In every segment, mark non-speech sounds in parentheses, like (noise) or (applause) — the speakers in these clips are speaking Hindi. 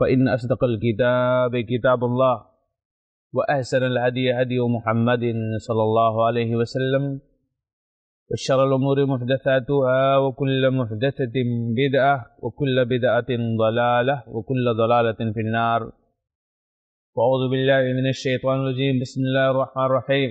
فإن أصدق الكتاب كتاب الله وأحسن الهدي هدي محمد صلى الله عليه وسلم وشر الأمور محدثاتها وكل محدثة بدعة وكل بدعة ضلالة وكل ضلالة في النار أعوذ بالله من الشيطان الرجيم بسم الله الرحمن الرحيم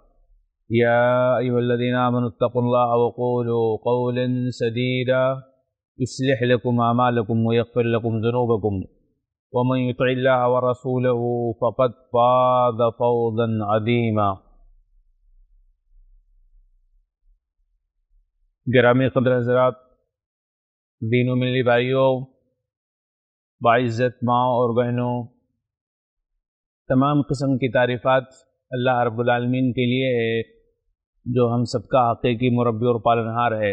يا أيها الذين آمنوا اتقوا الله وقولوا قولا سديدا يصلح لكم أعمالكم ويغفر لكم ذنوبكم ومن يطع الله ورسوله فقد فاز فوزا عظيما گرامی قدر حضرات دین و ملی بھائیوں باعزت ماں اور بہنوں تمام قسم کی تعریفات اللہ رب العالمین کے لیے ہے जो हम सबका हकीकी मुरबी और पालनहार है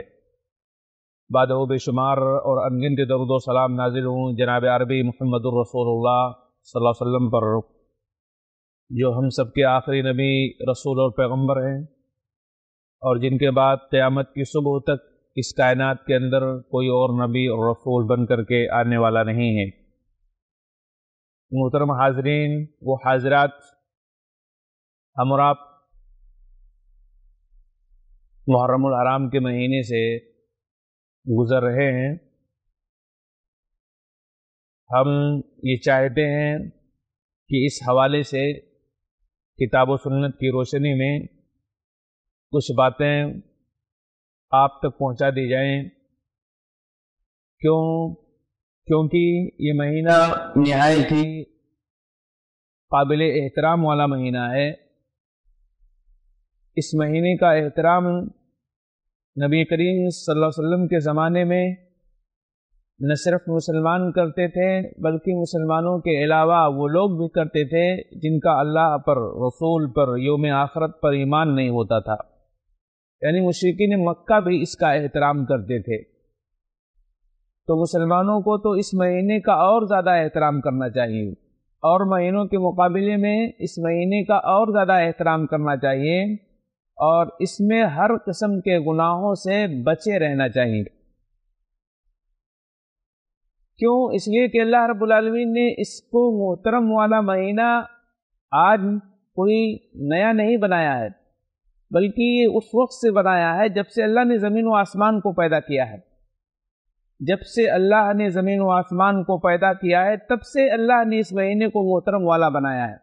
बाद बेशुमार और के दरुदो सलाम नाजिल हूँ जनाब अरबी मोहम्मद रसोल्ला वसम पर जो हम सब के आखिरी नबी रसूल और पैगंबर हैं और जिनके बाद क़्यामत की सुबह तक इस कायनात के अंदर कोई और नबी और रसूल बन कर के आने वाला नहीं है मोहतरम हाजरीन वो हाजरात हम और आप मुहर्रम आराम के महीने से गुज़र रहे हैं हम ये चाहते हैं कि इस हवाले से किताब सुन्नत की रोशनी में कुछ बातें आप तक पहुंचा दी जाएं क्यों क्योंकि ये महीना नहायत ही काबिल एहतराम वाला महीना है इस महीने का एहतराम नबी करीम वसल्लम के ज़माने में न सिर्फ मुसलमान करते थे बल्कि मुसलमानों के अलावा वो लोग भी करते थे जिनका अल्लाह पर रसूल पर योम आखरत पर ईमान नहीं होता था यानी मशरकिन मक्का भी इसका एहतराम करते थे तो मुसलमानों को तो इस महीने का और ज़्यादा एहतराम करना चाहिए और महीनों के मुकाबले में इस महीने का और ज़्यादा एहतराम करना चाहिए और इसमें हर किस्म के गुनाहों से बचे रहना चाहिए क्यों इसलिए कि अल्लाह रबालमीन ने इसको मोहतरम वाला महीना आज कोई नया नहीं बनाया है बल्कि ये उस वक्त से बनाया है जब से अल्लाह ने ज़मीन व आसमान को पैदा किया है जब से अल्लाह ने ज़मीन व आसमान को पैदा किया है तब से अल्लाह ने इस महीने को मोहतरम वाला बनाया है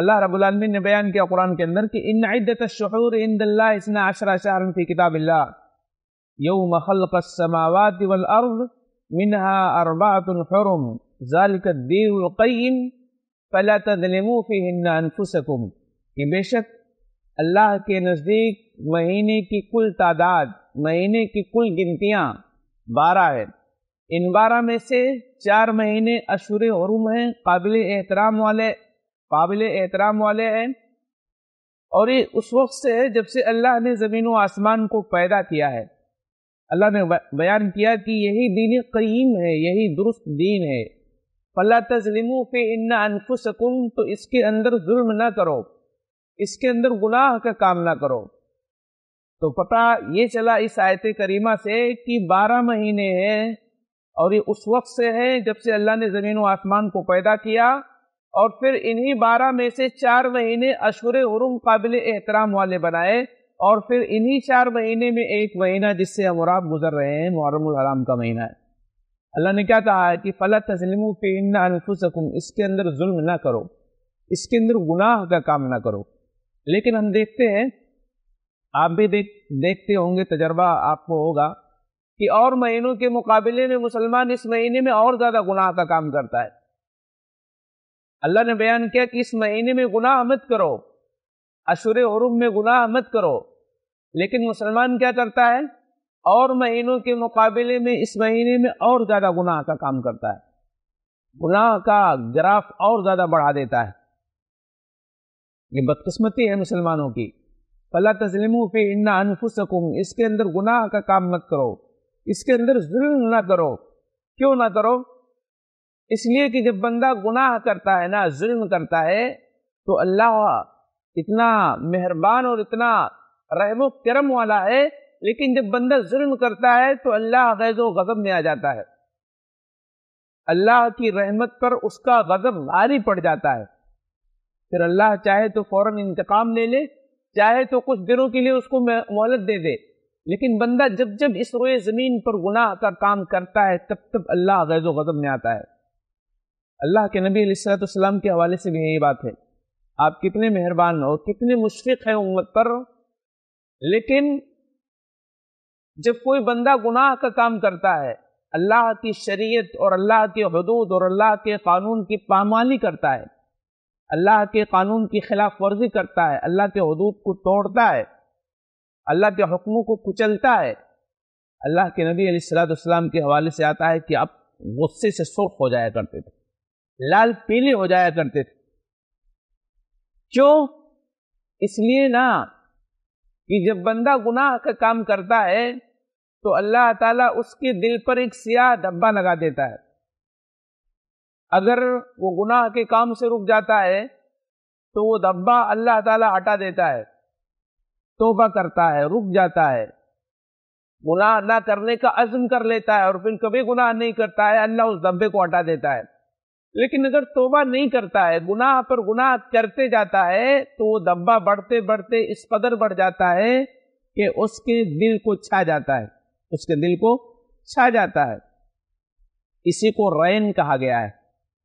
अल्लाह रबालमीन ने बयान किया कुरान के अंदर कि इन इद्दत शहूर इंदल्ला इसना अशरा शाहरन की किताब यौम खलकमावत वलअर्द मिनहा अरबातुलहरम ज़ालिकदीनक़ीम फला तजलमू फ़िहिन्ना अनफुसकुम ये बेशक अल्लाह के नज़दीक महीने की कुल तादाद महीने की कुल गिनतियाँ बारह है इन बारह में से चार महीने अशुर हरुम हैं काबिल एहतराम वाले काबिल एहतराम वाले हैं और ये उस वक्त से है जब से अल्लाह ने ज़मीन व आसमान को पैदा किया है अल्लाह ने बयान किया कि यही दीन कईम है यही दुरुस्त दीन है फला तजलिम पे इन्ना अनफुसकुम तो इसके अंदर जुल्म ना करो इसके अंदर गुनाह का काम ना करो तो पता ये चला इस आयत करीमा से कि बारह महीने हैं और ये उस वक्त से है जब से अल्लाह ने ज़मीन व आसमान को पैदा किया और फिर इन्हीं बारह में से चार महीने अशुर हुरुम काबिल एहतराम वाले बनाए और फिर इन्हीं चार महीने में एक महीना जिससे हम और गुजर रहे हैं मुहरम का महीना है अल्लाह ने क्या कहा है कि फ़ला तस्लिम फ़िन इसके अंदर जुल्म ना करो इसके अंदर गुनाह का काम ना करो लेकिन हम देखते हैं आप भी देख देखते होंगे तजर्बा आपको होगा कि और महीनों के मुकाबले में मुसलमान इस महीने में और ज़्यादा गुनाह का काम करता है अल्लाह ने बयान किया कि इस महीने में गुनाह मत करो अशुर हरुम में गुनाह मत करो लेकिन मुसलमान क्या करता है और महीनों के मुकाबले में इस महीने में और ज़्यादा गुनाह का काम करता है गुनाह का ग्राफ और ज़्यादा बढ़ा देता है ये बदकस्मती है मुसलमानों की फला तस्लिम फिर इन्ना अनफुसकुम इसके अंदर गुनाह का काम मत करो इसके अंदर जुल्म ना करो क्यों ना करो इसलिए कि जब बंदा गुनाह करता है ना जुल्म करता है तो अल्लाह इतना मेहरबान और इतना रहम करम वाला है लेकिन जब बंदा जुल्म करता है तो अल्लाह गैज़ गज़ब में आ जाता है अल्लाह की रहमत पर उसका गज़ब भारी पड़ जाता है फिर अल्लाह चाहे तो फ़ौर इंतकाम ले ले चाहे तो कुछ दिनों के लिए उसको मोहलत दे दे लेकिन बंदा जब जब इस रोए ज़मीन पर गुनाह का काम करता है तब तब अल्लाह गैज़ गज़ब में आता है अल्लाह के नबी सलाम के हवाले से भी यही बात है आप कितने मेहरबान हो कितने मुशफ़ हैं उम्मत पर लेकिन जब कोई बंदा गुनाह का काम करता है अल्लाह की शरीयत और अल्लाह के हदूद और अल्लाह के कानून की पामाली करता है अल्लाह के कानून की खिलाफ वर्जी करता है अल्लाह के हदूद को तोड़ता है अल्लाह के हुक्मों को कुचलता है अल्लाह के नबी सलाम के हवाले से आता है कि आप गुस्से से सुर्ख हो जाया करते थे लाल पीले हो जाया करते थे क्यों इसलिए ना कि जब बंदा गुनाह का काम करता है तो अल्लाह ताला उसके दिल पर एक सियाह धब्बा लगा देता है अगर वो गुनाह के काम से रुक जाता है तो वो धब्बा अल्लाह ताला हटा देता है तोबा करता है रुक जाता है गुनाह ना करने का अज़म कर लेता है और फिर कभी गुनाह नहीं करता है अल्लाह उस धब्बे को हटा देता है लेकिन अगर तोबा नहीं करता है गुनाह पर गुनाह करते जाता है तो वो दब्बा बढ़ते बढ़ते इस कदर बढ़ जाता है कि उसके दिल को छा जाता है उसके दिल को छा जाता है इसी को रैन कहा गया है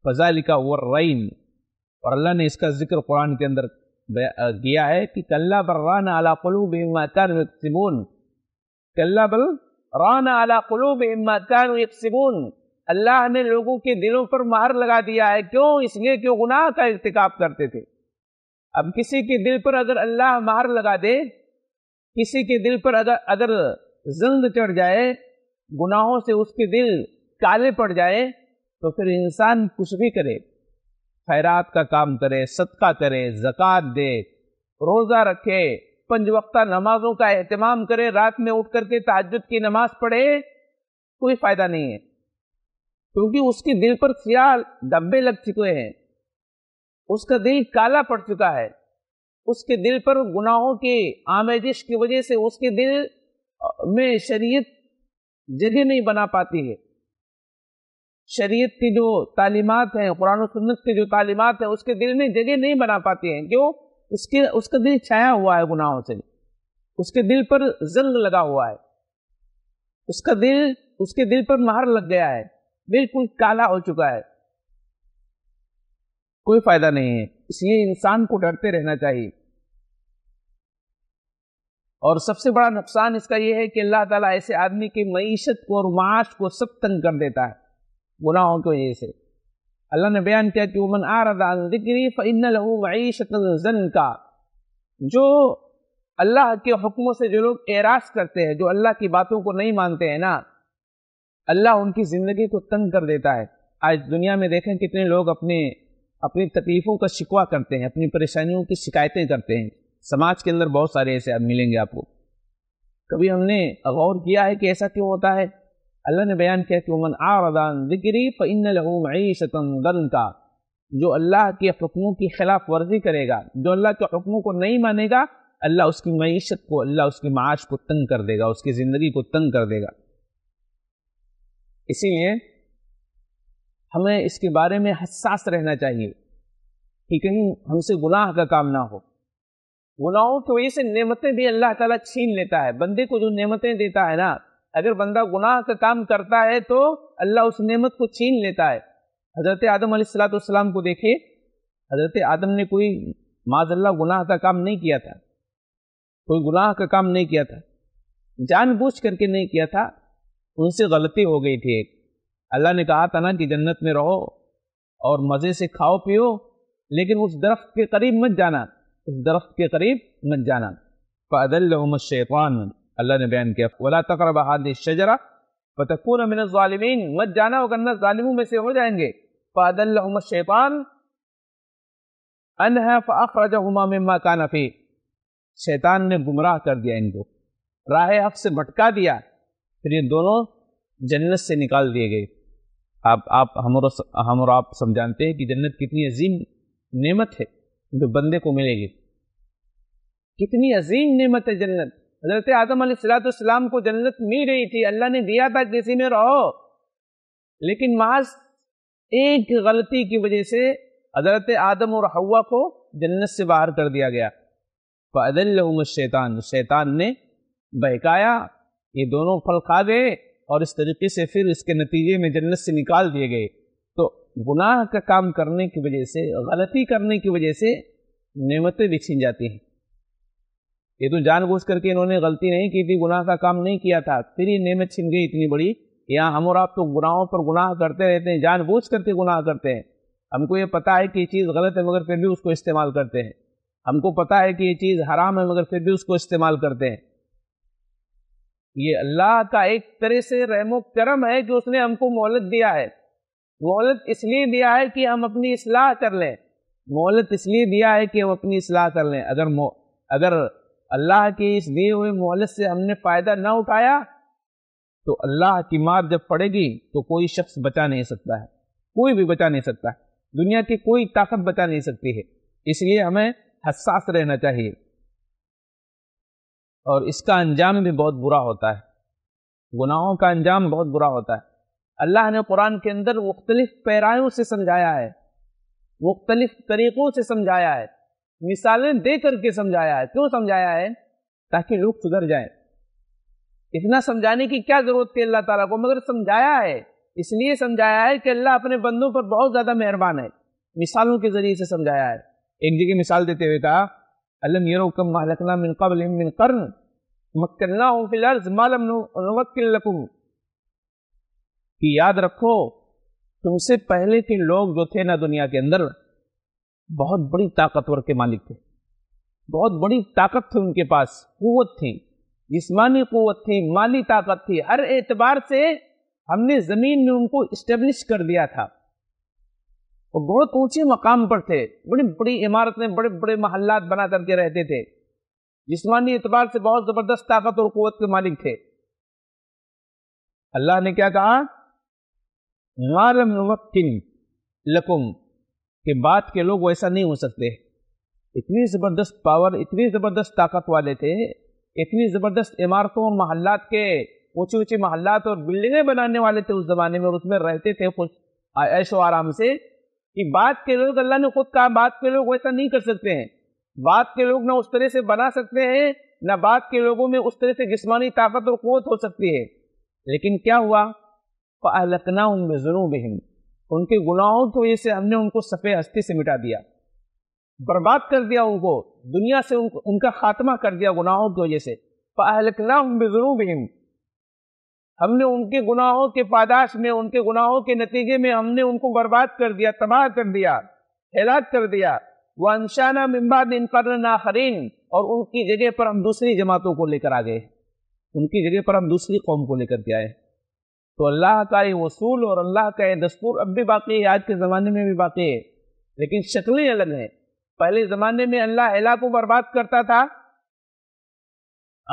फजा लिखा वो रैन और अल्लाह ने इसका जिक्र कुरान के अंदर किया है कि कल्ला बर्रान आला कलूब इमाकान कल्ला बल रान आला कलूब इमाकान अल्लाह ने लोगों के दिलों पर मार लगा दिया है क्यों इसलिए क्यों गुनाह का इरतिकाब करते थे अब किसी के दिल पर अगर अल्लाह मार लगा दे किसी के दिल पर अगर अगर जल्द चढ़ जाए गुनाहों से उसके दिल काले पड़ जाए तो फिर इंसान कुछ भी करे खैरात का काम करे सदका करे जक़ात दे रोज़ा रखे पंज वक्ता नमाजों का अहतमाम करे रात में उठ करके ताजुद की नमाज पढ़े कोई फ़ायदा नहीं है क्योंकि उसके दिल पर सिया डब्बे लग चुके हैं उसका दिल काला पड़ चुका है उसके दिल पर गुनाहों के आमेजिश की वजह से उसके दिल में शरीयत जगह नहीं बना पाती है शरीयत की जो तालीमत हैं कुरान सुन्नत की जो तालीमत है उसके दिल में जगह नहीं बना पाती हैं क्यों उसके उसका दिल छाया हुआ है गुनाहों से उसके दिल पर जंग लगा हुआ है उसका दिल उसके दिल पर माहर लग गया है बिल्कुल काला हो चुका है कोई फायदा नहीं है इसलिए इंसान को डरते रहना चाहिए और सबसे बड़ा नुकसान इसका यह है कि अल्लाह ताला ऐसे आदमी की मीशत को और माश को सब तंग कर देता है गुनाहों की वजह से अल्लाह ने बयान किया कि उमन आ रहा लहू जन का जो अल्लाह के हुक्मों से जो लोग एराज करते हैं जो अल्लाह की बातों को नहीं मानते हैं ना अल्लाह उनकी ज़िंदगी को तंग कर देता है आज दुनिया में देखें कितने लोग अपने अपनी तकलीफ़ों का शिकवा करते हैं अपनी परेशानियों की शिकायतें करते हैं समाज के अंदर बहुत सारे ऐसे अब मिलेंगे आपको कभी हमने गौर किया है कि ऐसा क्यों होता है अल्लाह ने बयान किया कि उमन आरदान जिक्री फ़िन लहू का जो अल्लाह के हुक्मों की खिलाफ वर्जी करेगा जो अल्लाह के हुक्मों को नहीं मानेगा अल्लाह उसकी मीशत को अल्लाह उसकी माश को तंग कर देगा उसकी ज़िंदगी को तंग कर देगा इसीलिए हमें इसके बारे में हसास रहना चाहिए कि कहीं हमसे गुनाह का काम ना हो गुनाहों की वजह से नेमतें भी अल्लाह ताला छीन लेता है बंदे को जो नेमतें देता है ना अगर बंदा गुनाह का काम करता है तो अल्लाह उस नेमत को छीन लेता है हज़रत आदम सलाम को देखिए हज़रत आदम ने कोई माजल्ला गुनाह का काम नहीं किया था कोई गुनाह का काम नहीं किया था जानबूझ करके नहीं किया था उनसे गलती हो गई थी अल्लाह ने कहा था ना कि जन्नत में रहो और मज़े से खाओ पियो लेकिन उस दरख्त के करीब मत जाना उस दरख्त के करीब मत जाना फ़ादल शैतान अल्लाह ने बयान किया वला तकरब शजरा फ़तकून मिन मत जाना गन्ना ालिमों में से हो जाएंगे फ़ादल शैतान अन है फ़ाखरज हमा मम्मा शैतान ने गुमराह कर दिया इनको राह हक से भटका दिया फिर ये दोनों जन्नत से निकाल दिए गए आप आप हम और हम और आप सब जानते हैं कि जन्नत कितनी अजीम नेमत है जो बंदे को मिलेगी कितनी अजीम नेमत है जन्नत हजरत आदम सलाम को जन्नत मिल रही थी अल्लाह ने दिया था किसी में रहो लेकिन माज एक गलती की वजह से हजरत आदम और हवा को जन्नत से बाहर कर दिया गया फदल शैतान शैतान ने बहकाया ये दोनों फल खा गए और इस तरीके से फिर इसके नतीजे में जन्नत से निकाल दिए गए तो गुनाह का काम करने की वजह से गलती करने की वजह से नेमतें भी छीन जाती हैं ये तो जानबूझ करके इन्होंने गलती नहीं की थी गुनाह का काम नहीं किया था फिर ये नेमत छीन गई इतनी बड़ी यहाँ हम और आप तो गुनाहों पर गुनाह करते रहते हैं जानबूझ करके गुनाह करते हैं हमको ये पता है कि ये चीज़ गलत है मगर फिर भी उसको इस्तेमाल करते हैं हमको पता है कि ये चीज़ हराम है मगर फिर भी उसको इस्तेमाल करते हैं ये अल्लाह का एक तरह से रहमो करम है कि उसने हमको मोहलत दिया है मोहलत इसलिए दिया है कि हम अपनी असलाह कर लें मोहलत इसलिए दिया है कि हम अपनी असलाह कर लें अगर मो अगर अल्लाह की इस दिए हुए मोहलत से हमने फ़ायदा ना उठाया तो अल्लाह की मार जब पड़ेगी तो कोई शख्स बचा नहीं सकता है कोई भी बचा नहीं सकता दुनिया की कोई ताकत बचा नहीं सकती है इसलिए हमें हसास रहना चाहिए और इसका अंजाम भी बहुत बुरा होता है गुनाहों का अंजाम बहुत बुरा होता है अल्लाह ने कुरान के अंदर मुख्तलिफ पैरायों से समझाया है मुख्तलिफ तरीक़ों से समझाया है मिसालें दे करके समझाया है क्यों समझाया है ताकि लोग सुधर जाए इतना समझाने की क्या ज़रूरत थी अल्लाह ताला को मगर समझाया है इसलिए समझाया है कि अल्लाह अपने बंदों पर बहुत ज़्यादा मेहरबान है मिसालों के ज़रिए से समझाया है एक जगह मिसाल देते हुए कहा अलम من قبلهم من قرن مكناهم في मक्कलना ما لم نمكن لكم कि याद रखो तुमसे पहले के लोग जो थे ना दुनिया के अंदर बहुत बड़ी ताकतवर के मालिक थे बहुत बड़ी ताकत थी उनके पास कुत थी जिसमानी कुत थी माली ताकत थी हर एतबार से हमने ज़मीन में उनको स्टेब्लिश कर दिया था और बहुत ऊंचे मकाम पर थे बड़ी बड़ी इमारतें बड़े बड़े महल्लात बना करके रहते थे जिसमानी एतबार से बहुत ज़बरदस्त ताकत और क़वत के मालिक थे अल्लाह ने क्या कहा मारमकिन लकुम के बाद के लोग वैसा नहीं हो सकते इतनी ज़बरदस्त पावर इतनी ज़बरदस्त ताकत वाले थे इतनी ज़बरदस्त इमारतों और महल्लात के ऊंचे ऊंचे महल्लात और बिल्डिंगें बनाने वाले थे उस ज़माने में और उसमें रहते थे खुश ऐशो आराम से कि बात के लोग अल्लाह ने खुद कहा बात के लोग वैसा नहीं कर सकते हैं बात के लोग ना उस तरह से बना सकते हैं ना बात के लोगों में उस तरह से जिसमानी ताकत और कोत हो सकती है लेकिन क्या हुआ पलकना उनमें जुनू बहम उनके गुनाहों की वजह से हमने उनको सफ़े हस्ती से मिटा दिया बर्बाद कर दिया उनको दुनिया से उनको उनका खात्मा कर दिया गुनाहों की वजह से पलकना उनमें जुनू बहम हमने उनके गुनाहों के पादाश में उनके गुनाहों के नतीजे में हमने उनको बर्बाद कर दिया तबाह कर दिया हैरात कर दिया वह अनशाना मम्बाद इनकर और उनकी जगह पर हम दूसरी जमातों को लेकर आ गए उनकी जगह पर हम दूसरी कौम को लेकर के आए तो अल्लाह का ये वसूल और अल्लाह का ये दस्तूर अब भी बाकी है आज के ज़माने में भी बाकी है लेकिन शक्लें अलग हैं पहले ज़माने में अल्लाह अला को बर्बाद करता था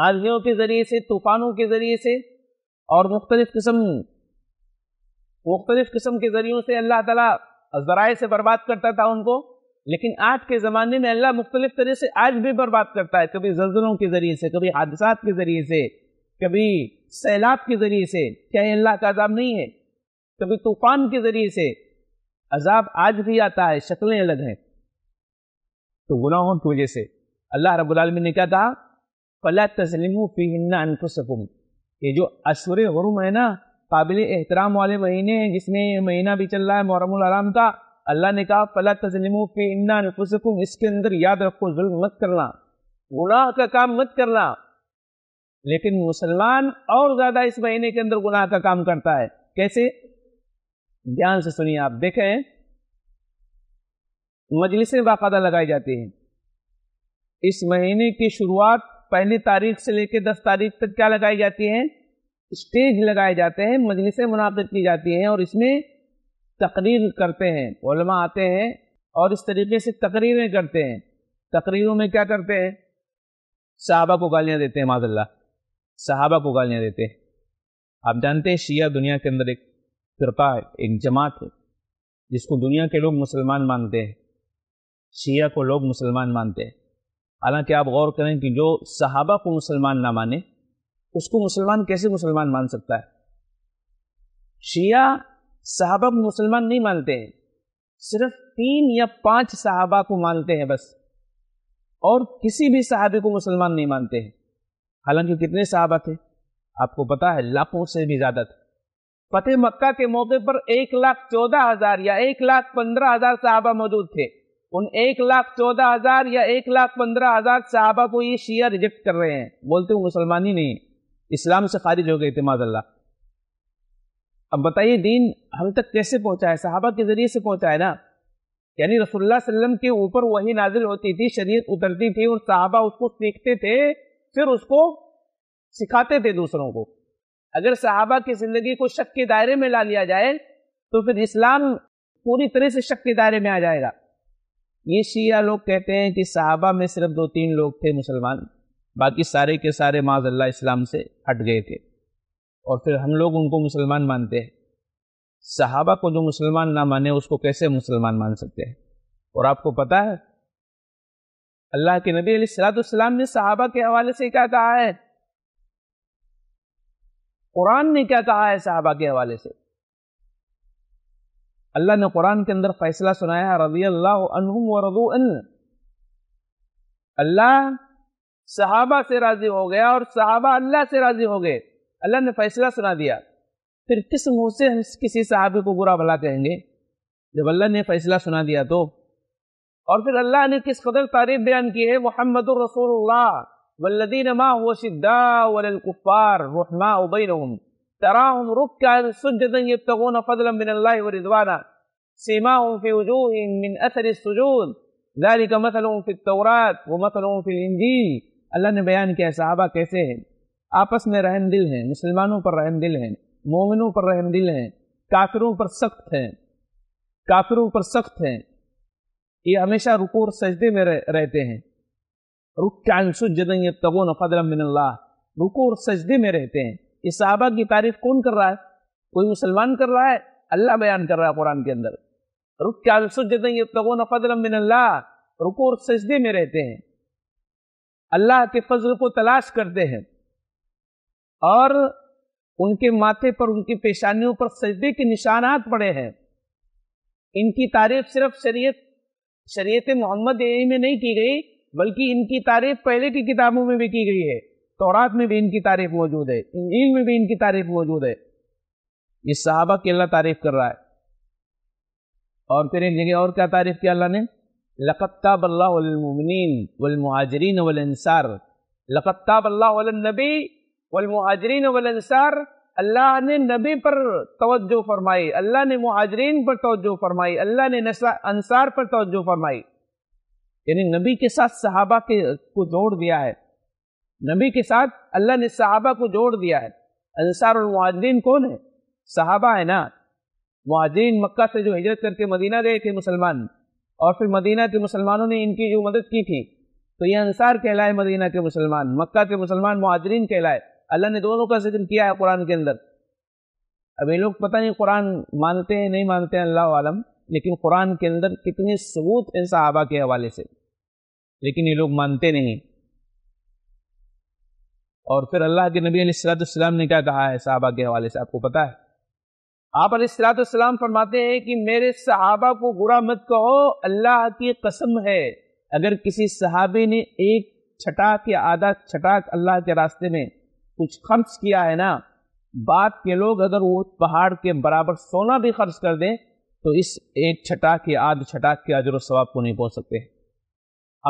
आर्जियों के ज़रिए से तूफानों के ज़रिए से और मुख्तलिफ़ किस्म मुख्तलिफ़ किस्म के ज़रियों से अल्लाह ताला ज़राए से बर्बाद करता था उनको लेकिन आज के ज़माने में अल्लाह मुख्तलिफ तरह से आज भी बर्बाद करता है कभी जल्जलों के ज़रिए से कभी हादसा के ज़रिए से कभी सैलाब के ज़रिए से क्या अल्लाह का अजाब नहीं है कभी तूफान के ज़रिए से अजाब आज भी आता है शक्लें अलग हैं तो गुनाहों की वजह से अल्लाह रबालमी ने क्या कहा फला तस्लिम फ़ी हिन्ना ये जो अशर गुरु है ना काबिल एहतराम वाले महीने जिसमें महीना भी चल रहा है आराम का अल्लाह ने कहा फला तजलिम पे इन्ना नफुसकुम इसके अंदर याद रखो जुल्म मत करना गुनाह का काम मत करना लेकिन मुसलमान और ज़्यादा इस महीने के अंदर गुनाह का काम करता है कैसे ध्यान से सुनिए आप देखें मजलिसें बाकायदा लगाई जाती हैं इस महीने की शुरुआत पहली तारीख से लेकर दस तारीख तक क्या लगाई जाती है स्टेज लगाए जाते हैं मजलिसें मुनद की जाती हैं और इसमें तकरीर करते हैं ओलमा आते हैं और इस तरीके से तकरीरें करते हैं तकरीरों में क्या करते हैं साहबा को गालियाँ देते हैं माजल्ला साहबा को गालियाँ देते हैं आप जानते हैं शिया दुनिया के अंदर एक फिरका है एक जमात है जिसको दुनिया के लोग मुसलमान मानते हैं शिया को लोग मुसलमान मानते हैं हालांकि आप गौर करें कि जो सहाबा को मुसलमान ना माने उसको मुसलमान कैसे मुसलमान मान सकता है शिया सहाबा को मुसलमान नहीं मानते हैं सिर्फ तीन या पांच सहाबा को मानते हैं बस और किसी भी सहाबे को मुसलमान नहीं मानते हैं हालांकि कितने सहाबा थे आपको पता है लाखों से भी ज्यादा थे फतेह मक्का के मौके पर एक लाख चौदह हजार या एक लाख पंद्रह हजार सहाबा मौजूद थे उन एक लाख चौदह हजार या एक लाख पंद्रह हजार साहबा को ये शिया रिजेक्ट कर रहे हैं बोलते हुए मुसलमान ही नहीं इस्लाम से खारिज हो गए थे माजल्ला अब बताइए दीन हम तक कैसे पहुंचा है साहबा के जरिए से पहुंचा है ना यानी रसुल्ला वसल्लम के ऊपर वही नाजिल होती थी शरीयत उतरती थी और साहबा उसको सीखते थे फिर उसको सिखाते थे दूसरों को अगर साहबा की जिंदगी को शक के दायरे में ला लिया जाए तो फिर इस्लाम पूरी तरह से शक के दायरे में आ जाएगा ये शिया लोग कहते हैं कि साहबा में सिर्फ दो तीन लोग थे मुसलमान बाकी सारे के सारे माजल्ला इस्लाम से हट गए थे और फिर हम लोग उनको मुसलमान मानते हैं साहबा को जो मुसलमान ना माने उसको कैसे मुसलमान मान सकते हैं और आपको पता है अल्लाह के नबी सलाम ने साहबा के हवाले से क्या कहा है कुरान ने क्या कहा है साहबा के हवाले से अल्लाह ने कुरान के अंदर फैसला सुनाया रजी अल्लाह व रजू अल्लाह सहाबा से राजी हो गया और सहाबा अल्लाह से राजी हो गए अल्लाह ने फैसला सुना दिया फिर किस मुंह से हम किसी सहाबे को बुरा भला कहेंगे जब अल्लाह ने फैसला सुना दिया तो और फिर अल्लाह ने किस कदर तारीफ बयान की है मोहम्मद रसूल वल्लदीन माँ वो शिद्दा वलकुफ़ार रहमा उबैन तराहम रुक सुजदन फजल मिन रिजवाना सीमा फी वजूह मिन असर सुजूद लाली का मसल फिर तौरात वो मसल फिर इंजील अल्लाह ने बयान किया साहबा कैसे हैं आपस में रहम दिल हैं मुसलमानों पर रहम दिल हैं मोमिनों पर रहम दिल हैं काफिरों पर सख्त हैं काफिरों पर सख्त हैं ये हमेशा रुको और सजदे में रह, रहते हैं रुक क्या सुजदन ये तगो नफदल मिनल्ला रुको और सजदे में रहते हैं इस साहबा की तारीफ कौन कर रहा है कोई मुसलमान कर रहा है अल्लाह बयान कर रहा है कुरान के अंदर रुक क्या सब हैं ये तगोन अल्लाह रुको और सजदे में रहते हैं अल्लाह के फजल को तलाश करते हैं और उनके माथे पर उनकी पेशानियों पर सजदे के निशानात पड़े हैं इनकी तारीफ सिर्फ शरीयत शरीयत मोहम्मद में नहीं की गई बल्कि इनकी तारीफ पहले की किताबों में भी की गई है तौरात में भी इनकी तारीफ मौजूद है इंजील में भी इनकी तारीफ मौजूद है ये सहाबा की अल्लाह तारीफ कर रहा है और फिर एक जगह और क्या तारीफ किया अल्लाह ने लकत्ताब अल्लाहमिन वलमहाजरीन वलसार लकत्ताब अल्लाहनबी वलमहाजरीन वलसार अल्लाह ने नबी पर तवज्जो फरमाई अल्लाह ने महाजरीन पर तवज्जो फरमाई अल्लाह ने अंसार पर तवज्जो फरमाई यानी नबी के साथ सहाबा के को जोड़ दिया है नबी के साथ अल्लाह ने साहबा को जोड़ दिया है अंसारदीन और कौन है साहबा है ना मुआदीन मक्का से जो हिजरत करके मदीना गए थे मुसलमान और फिर मदीना के मुसलमानों ने इनकी जो मदद की थी तो ये अंसार कहलाए मदीना के मुसलमान मक्का के मुसलमान मुआदरीन कहलाए अल्लाह ने दोनों का जिक्र किया है कुरान के अंदर अब ये लोग पता नहीं कुरान मानते हैं नहीं मानते हैं अल्लाह आलम लेकिन कुरान के अंदर कितने सबूत हैं सहाबा के हवाले से लेकिन ये लोग मानते नहीं और फिर अल्लाह के नबी सलाम ने क्या कहा है साहबा के हवाले से आपको पता है आप सलाम फरमाते हैं कि मेरे सहाबा को बुरा मत कहो अल्लाह की कसम है अगर किसी सहाबी ने एक छटाक या आधा छटाक अल्लाह के रास्ते में कुछ खर्च किया है ना बाद के लोग अगर वो पहाड़ के बराबर सोना भी खर्च कर दें तो इस एक छटाक या आध छटाक के अजर सवाब को नहीं पहुंच सकते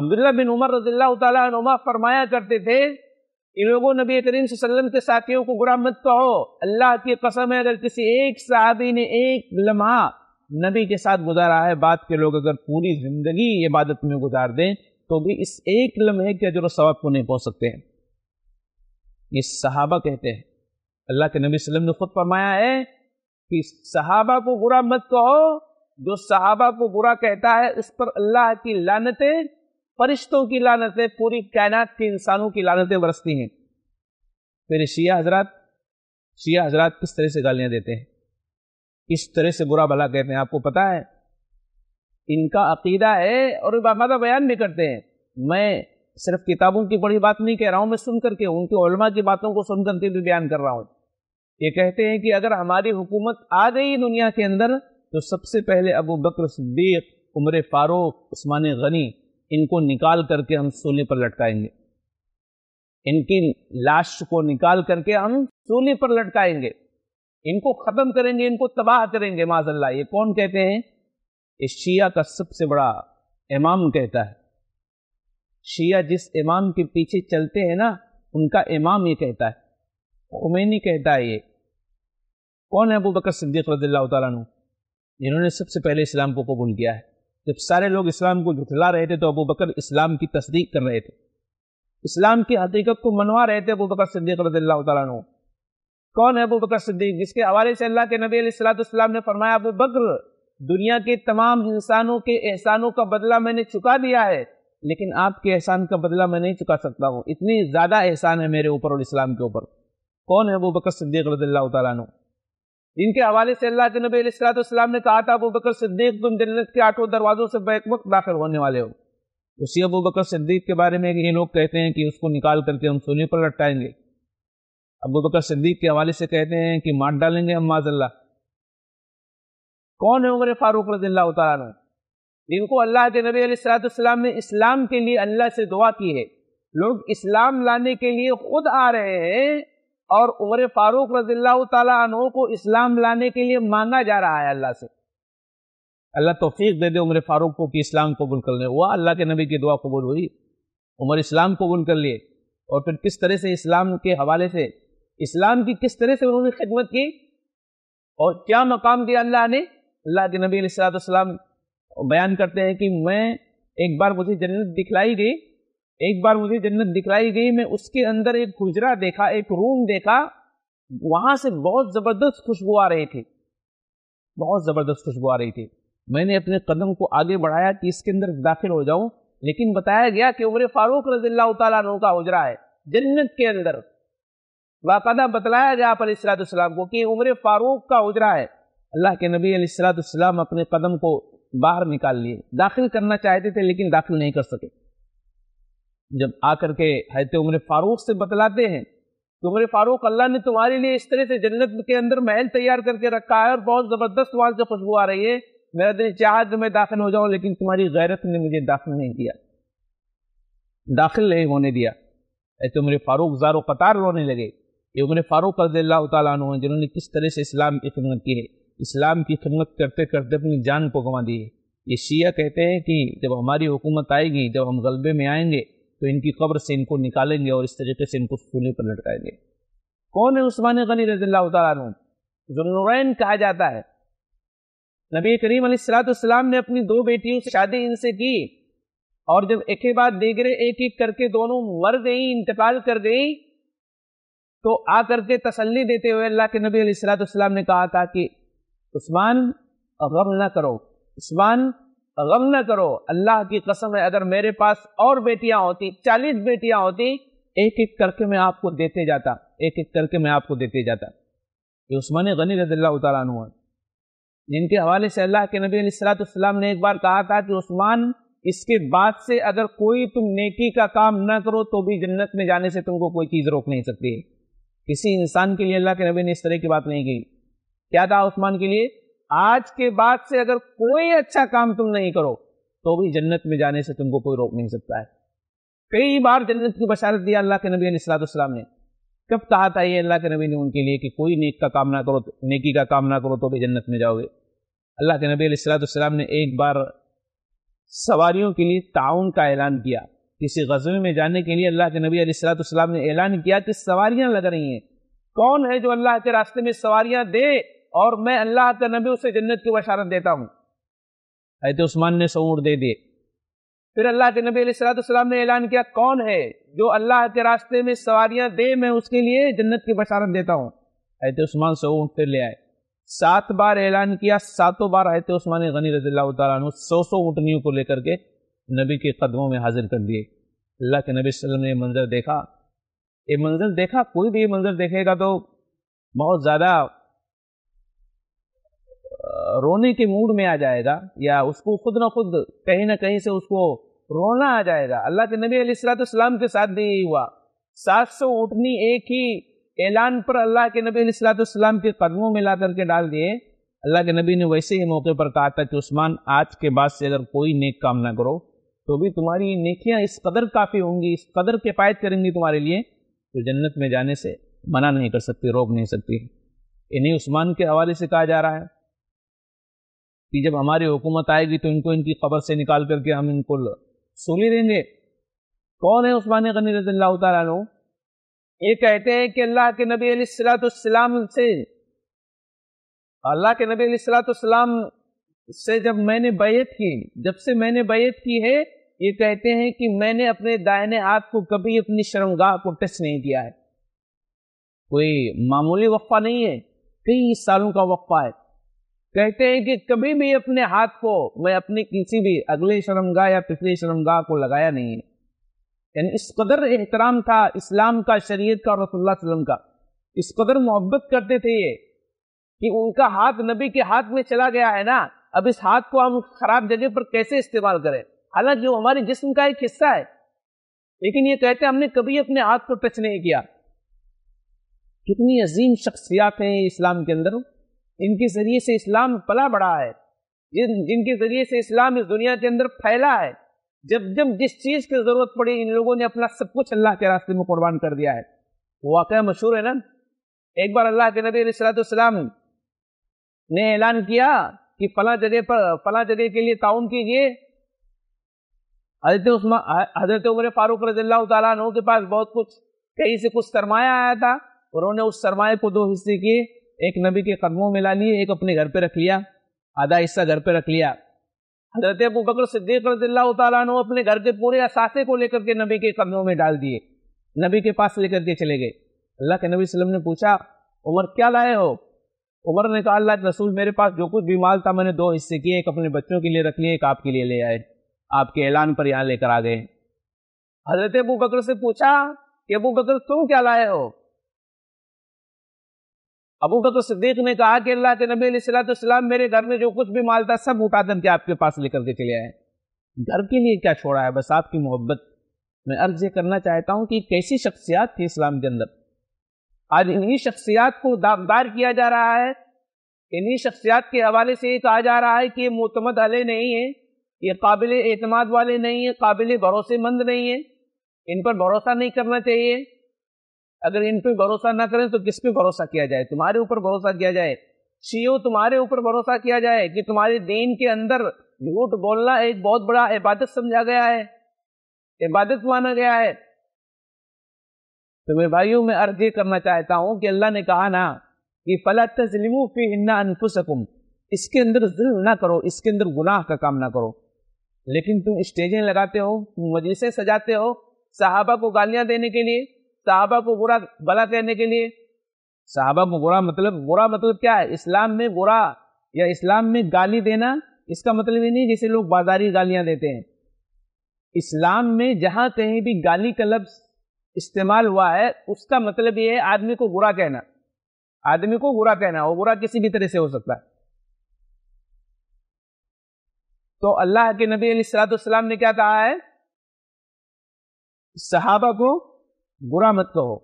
अब्दुल्ला बिन उमर रजील्ला तुमा फरमाया करते थे इन लोगों नबी करीम सल्लम के साथियों को बुरा मत कहो अल्लाह की कसम है अगर किसी एक साहबी ने एक लम्हा नबी के साथ गुजारा है बाद के लोग अगर पूरी जिंदगी इबादत में गुजार दें तो भी इस एक लम्हे के अजर सवाब को नहीं पहुँच सकते हैं ये सहाबा कहते हैं अल्लाह के नबी वसल्लम ने खुद फरमाया है कि सहाबा को बुरा मत कहो जो सहाबा को बुरा कहता है उस पर अल्लाह की लानतें फरिश्तों की लानतें पूरी कायनात के इंसानों की लानतें बरसती हैं फिर शिया हजरात शिया हजरात किस तरह से गालियां देते हैं किस तरह से बुरा भला कहते हैं आपको पता है इनका अकीदा है और बाबा बयान भी करते हैं मैं सिर्फ किताबों की बड़ी बात नहीं कह रहा हूँ मैं सुन करके उनके उलमा की बातों को सुनकर के भी बयान कर रहा हूँ ये कहते हैं कि अगर हमारी हुकूमत आ गई दुनिया के अंदर तो सबसे पहले अबू बकर सिद्दीक उमर फारूक उस्मान गनी इनको निकाल करके हम सोने पर लटकाएंगे इनकी लाश को निकाल करके हम सोने पर लटकाएंगे इनको ख़त्म करेंगे इनको तबाह करेंगे माजल्ला ये कौन कहते हैं इस शिया का सबसे बड़ा इमाम कहता है शिया जिस इमाम के पीछे चलते हैं ना उनका इमाम ये कहता है खुमैनी कहता है ये कौन है अबू बकर सिद्दीक रजील्ला तु जिन्होंने सबसे पहले इस्लाम को कबूल किया है जब सारे लोग इस्लाम को झुठला रहे थे तो अबू बकर इस्लाम की तस्दीक कर रहे थे इस्लाम की हकीकत को मनवा रहे थे अबू बकर सिद्दीक रजील्ला कौन है अबू बकर सिद्दीक जिसके हवाले से अल्लाह के नबी सलाम ने फरमाया अबू बकर दुनिया के तमाम इंसानों के एहसानों का बदला मैंने चुका दिया है लेकिन आपके एहसान का बदला मैं नहीं चुका सकता हूँ इतनी ज़्यादा एहसान है मेरे ऊपर और इस्लाम के ऊपर कौन है अबू बकर सिद्दीक रजील्ला इनके हवाले से अल्लाह के नबी सलाम ने कहा था अबू बकर सिद्दीक तुम जन्नत के आठों दरवाज़ों से बैक वक्त दाखिल होने वाले हो उसी अबू बकर सिद्दीक के बारे में ये लोग कहते हैं कि उसको निकाल करके हम सोने पर लटकाएंगे अबू बकर सिद्दीक के हवाले से कहते हैं कि मार डालेंगे हम माजल्ला कौन है उम्र फारूक रजील्ला उतारा इनको अल्लाह के नबी सलाम ने इस्लाम के लिए अल्लाह से दुआ की है लोग इस्लाम लाने के लिए खुद आ रहे हैं और उमर फारूक रजील्ला तु को इस्लाम लाने के लिए मांगा जा रहा है अल्लाह से अल्लाह तोफीक दे दे उमर फारूक को कि इस्लाम कबूल कर ले हुआ अल्लाह के नबी की दुआ कबूल हुई उमर इस्लाम कबूल कर लिए और फिर किस तरह से इस्लाम के हवाले से इस्लाम की किस तरह से उन्होंने खिदमत की और क्या मकाम दिया अल्लाह ने अल्लाह के नबी सलाम बयान करते हैं कि मैं एक बार मुझे जन्नत दिखलाई गई एक बार मुझे जन्नत दिखलाई गई मैं उसके अंदर एक गुजरा देखा एक रूम देखा वहां से बहुत जबरदस्त खुशबू आ रही थी बहुत जबरदस्त खुशबू आ रही थी मैंने अपने कदम को आगे बढ़ाया कि इसके अंदर दाखिल हो जाऊं लेकिन बताया गया कि उम्र फारूक रजील्ला का उजरा है जन्नत के अंदर बाकायदा बतलाया गया आप सलाम को कि उम्र फारूक का उजरा है अल्लाह के नबी सलाम अपने कदम को बाहर निकाल लिए दाखिल करना चाहते थे लेकिन दाखिल नहीं कर सके जब आकर के हैत तो उम्र फारूक से बतलाते हैं कि उम्र फारूक अल्लाह ने तुम्हारे लिए इस तरह से जन्नत के अंदर महल तैयार करके रखा है और बहुत ज़बरदस्त वहाँ से खुशबू आ रही है मेरा दिल चाह कि मैं दाखिल हो जाऊँ लेकिन तुम्हारी गैरत ने मुझे दाखिल नहीं किया दाखिल नहीं होने दिया ऐसे तो उम्र फारूक ज़ारो कतार रोने लगे ये उम्र फारूक रजील्ला तु जिन्होंने किस तरह से इस्लाम की खिदमत की है इस्लाम की खिदमत करते करते अपनी जान को गंवा दी है ये शिया कहते हैं कि जब हमारी हुकूमत आएगी जब हम गलबे में आएंगे तो इनकी कब्र से इनको निकालेंगे और इस तरीके से इनको सूने पर लटकाएंगे कौन है उस्मान गनी रजील्ला कहा जाता है नबी करीम सलाम ने अपनी दो बेटियों से शादी इनसे की और जब एक ही बाद देगरे एक एक करके दोनों मर गई इंतकाल कर गई तो आकर के तसल्ली देते हुए अल्लाह के नबी सलाम ने कहा था कि उस्मान गम ना करो उस्मान गम न करो अल्लाह की कसम है अगर मेरे पास और बेटियां होती चालीस बेटियां होती एक एक करके मैं आपको देते जाता एक एक करके मैं आपको देते जाता ये उस्मान गनी रजील्ला तु जिनके हवाले से अल्लाह के नबी सलाम ने एक बार कहा था कि उस्मान इसके बाद से अगर कोई तुम नेकी का काम ना करो तो भी जन्नत में जाने से तुमको कोई चीज़ रोक नहीं सकती किसी इंसान के लिए अल्लाह के नबी ने इस तरह की बात नहीं की क्या था उस्मान के लिए आज के बाद से अगर कोई अच्छा काम तुम नहीं करो तो भी जन्नत में जाने से तुमको कोई रोक नहीं सकता है कई बार जन्नत की बशारत दिया अल्लाह के नबी सलाम ने कब कहा था ये अल्लाह के नबी ने उनके लिए कि कोई नेक का काम ना करो नेकी का काम ना करो तो भी जन्नत में जाओगे अल्लाह के नबी सलाम ने एक बार सवारियों के लिए ताउन का ऐलान किया किसी गजबे में जाने के लिए अल्लाह के नबी सलाम ने ऐलान किया कि सवारियां लग रही हैं कौन है जो अल्लाह के रास्ते में सवारियां दे और मैं अल्लाह का नबी उसे जन्नत की वशारत देता हूँ अत तो उस्मान ने सऊर दे दिए फिर अल्लाह के नबी सलाम ने ऐलान किया कौन है जो अल्लाह के रास्ते में सवारियां दे मैं उसके लिए जन्नत की बशारत देता हूँ अत तो उस्मान सऊर फिर ले आए सात बार ऐलान किया सातों बार आयत तो उस्मान गनी तु सौ सौ उठनियों को लेकर के नबी के कदमों में हाजिर कर दिए अल्लाह के नबी वसलम ने मंजर देखा ये मंजर देखा कोई भी ये मंजर देखेगा तो बहुत ज़्यादा रोने के मूड में आ जाएगा या उसको खुद ना खुद कहीं ना कहीं से उसको रोना आ जाएगा अल्लाह के नबी सलाम के साथ भी यही हुआ सात सौ उठनी एक ही ऐलान पर अल्लाह के नबी सलाम के कदमों में ला करके डाल दिए अल्लाह के नबी ने वैसे ही मौके पर कहा था कि उस्मान आज के बाद से अगर कोई नेक काम ना करो तो भी तुम्हारी नेकियां इस कदर काफ़ी होंगी इस कदर के पायद करेंगी तुम्हारे लिए तो जन्नत में जाने से मना नहीं कर सकती रोक नहीं सकती इन्हीं उस्मान के हवाले से कहा जा रहा है कि जब हमारी हुकूमत आएगी तो इनको इनकी खबर से निकाल करके हम इनको सुनी देंगे कौन है उस्मान गनी रजील्ला तु ये कहते हैं कि अल्लाह के नबी सलाम से अल्लाह के नबी सलाम से जब मैंने बैत की जब से मैंने बैत की है ये कहते हैं कि मैंने अपने दायने हाथ को कभी अपनी शर्मगाह को टच नहीं दिया है कोई मामूली वक्फा नहीं है कई सालों का वक्फा है कहते हैं कि कभी भी अपने हाथ को मैं अपने किसी भी अगले शर्मगा या पिछले शर्मगा को लगाया नहीं है यानी इस कदर एहतराम था इस्लाम का शरीयत का और रसोल्ला वसलम का इस कदर मोहब्बत करते थे ये कि उनका हाथ नबी के हाथ में चला गया है ना अब इस हाथ को हम खराब जगह पर कैसे इस्तेमाल करें हालांकि वो हमारे जिस्म का एक हिस्सा है लेकिन ये कहते हमने कभी अपने हाथ को टच नहीं किया कितनी अजीम शख्सियात हैं इस्लाम के अंदर इनके जरिए से इस्लाम पला बढ़ा है जिन जिनके जरिए से इस्लाम इस दुनिया के अंदर फैला है जब जब जिस चीज़ की ज़रूरत पड़ी इन लोगों ने अपना सब कुछ अल्लाह के रास्ते में कुर्बान कर दिया है वो वाक़ मशहूर है ना एक बार अल्लाह के नबी सलाम ने ऐलान किया कि फला जगह पर फला जगह के लिए ताउन कीजिए हजरत उस्मा हजरत उमर फारूक रजील्ला के पास बहुत कुछ कहीं से कुछ सरमाया आया था उन्होंने उस सरमाए को दो हिस्से किए एक नबी के कदमों में ला लिए एक अपने घर पे रख लिया आधा हिस्सा घर पे रख लिया हजरत अबू बकर सिद्दीक रजील्ला अपने घर के पूरे असासे को लेकर के नबी के कदमों में डाल दिए नबी के पास लेकर के चले गए अल्लाह के नबी वसल्लम ने पूछा उमर क्या लाए हो उमर ने कहा अल्लाह रसूल मेरे पास जो कुछ बीमार था मैंने दो हिस्से किए एक अपने बच्चों के लिए रख लिए एक आपके लिए ले आए आपके ऐलान पर यहाँ लेकर आ गए हजरत अबू बकर से पूछा कि अबू बकर तुम क्या लाए हो अबू बकर तो सिद्दीक ने कहा कि अल्लाह के नबी सलाम मेरे घर में जो कुछ भी माल था सब उठा के आपके पास लेकर के चले आए घर के लिए क्या छोड़ा है बस आपकी मोहब्बत मैं अर्ज करना चाहता हूँ कि कैसी शख्सियात थी इस्लाम के अंदर आज इन्हीं शख्सियात को दागदार किया जा रहा है इन्हीं शख्सियात के हवाले से ये कहा जा रहा है कि ये मोतमद अले नहीं है ये काबिल अतमाद वाले नहीं है काबिल भरोसेमंद नहीं है इन पर भरोसा नहीं करना चाहिए अगर इन पे भरोसा ना करें तो किस पे भरोसा किया जाए तुम्हारे ऊपर भरोसा किया जाए सीओ तुम्हारे ऊपर भरोसा किया जाए कि तुम्हारे दीन के अंदर झूठ बोलना एक बहुत बड़ा इबादत समझा गया है इबादत माना गया है तुम्हें तो भाइयों में अर्ज ये करना चाहता हूँ कि अल्लाह ने कहा ना कि फला तजलिमू फी इन्ना अनफुसकुम इसके अंदर जुल्म ना करो इसके अंदर गुनाह का काम ना करो लेकिन तुम स्टेजें लगाते हो मजलिसें सजाते हो साहबा को गालियां देने के लिए साहबा को बुरा भला कहने के लिए साहबा को बुरा मतलब बुरा मतलब क्या है इस्लाम में बुरा या इस्लाम में गाली देना इसका मतलब ही नहीं जैसे लोग बाजारी गालियां देते हैं इस्लाम में जहां कहीं भी गाली का लफ्ज इस्तेमाल हुआ है उसका मतलब ये है आदमी को बुरा कहना आदमी को बुरा कहना और बुरा किसी भी तरह से हो सकता है तो अल्लाह के नबी सलाम ने क्या कहा है सहाबा को बुरा मत कहो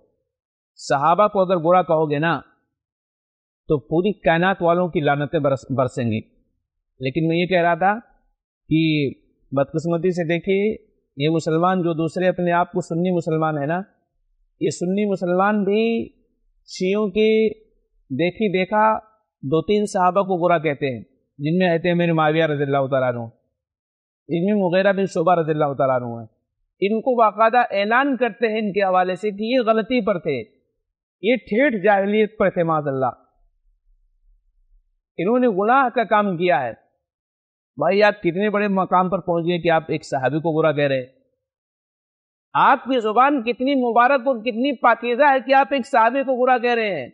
सहाबा को अगर बुरा कहोगे ना तो पूरी कायनात वालों की लानतें बरस बरसेंगी लेकिन मैं ये कह रहा था कि बदकस्मती से देखिए ये मुसलमान जो दूसरे अपने आप को सुन्नी मुसलमान है ना ये सुन्नी मुसलमान भी शियों के देखी देखा दो तीन साहबा को बुरा कहते हैं जिनमें कहते हैं मेरे माविया रजील्ला तु इनमें मुगैरा बिन शोबा रजील्ला तु है इनको बाकायदा ऐलान करते हैं इनके हवाले से कि ये गलती पर थे ये ठेठ जाहलीत पर थे माजल्ला इन्होंने गुनाह का काम किया है भाई आप कितने बड़े मकाम पर पहुंच गए कि आप एक साहबी को बुरा कह रहे हैं आपकी जुबान कितनी मुबारक और कितनी पाकिजा है कि आप एक साहबी को बुरा कह रहे हैं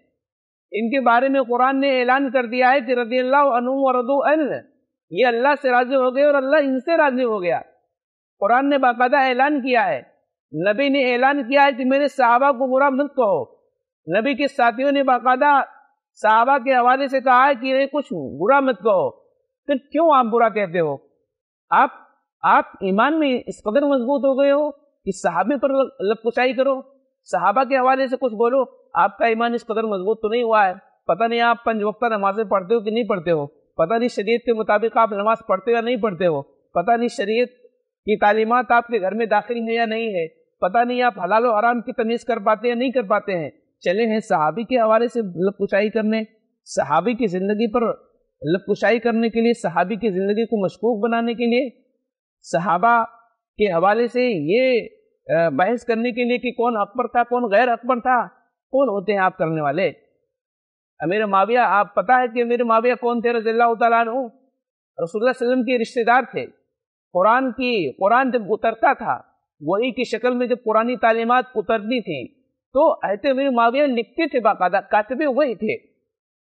इनके बारे में कुरान ने ऐलान कर दिया है कि रदी अल्लाह अनु और ये अल्लाह से राजी हो गए और अल्लाह इनसे राजी हो गया कुरान ने बाकायदा ऐलान किया है नबी ने ऐलान किया है कि मेरे साहबा को बुरा मत कहो नबी के साथियों ने बाकायदा साहबा के हवाले से कहा है कि ये कुछ बुरा मत कहो तो क्यों आप बुरा कहते हो आप आप ईमान में इस कदर मजबूत हो गए हो कि साहबे पर लपकुशाई करो साहबा के हवाले से कुछ बोलो आपका ईमान इस कदर मजबूत तो नहीं हुआ है पता नहीं आप पंच वक्ता नमाजें पढ़ते हो कि नहीं पढ़ते हो पता नहीं शरीयत के मुताबिक आप नमाज पढ़ते हो या नहीं पढ़ते हो पता नहीं शरीयत ये तालीमत आपके घर में दाखिल है या नहीं है पता नहीं आप हलाल और आराम की तमीज़ कर पाते या नहीं कर पाते हैं चले हैं सहाबी के हवाले से मतलब कुशाई करने सहाबी की ज़िंदगी पर मतलब कुशाई करने के लिए सहाबी की ज़िंदगी को मशकूक बनाने के लिए सहाबा के हवाले से ये बहस करने के लिए कि कौन अकबर था कौन गैर अकबर था कौन होते हैं आप करने वाले अमीर माविया आप पता है कि अमीर माविया कौन थे रजील्ला तु रसोल्ला वसलम के रिश्तेदार थे कुरान की कुरान जब उतरता था वही की शक्ल में जब पुरानी तालीमत उतरनी थी तो ऐसे मेरे माविया लिखते थे बाकायदा कातबे वही थे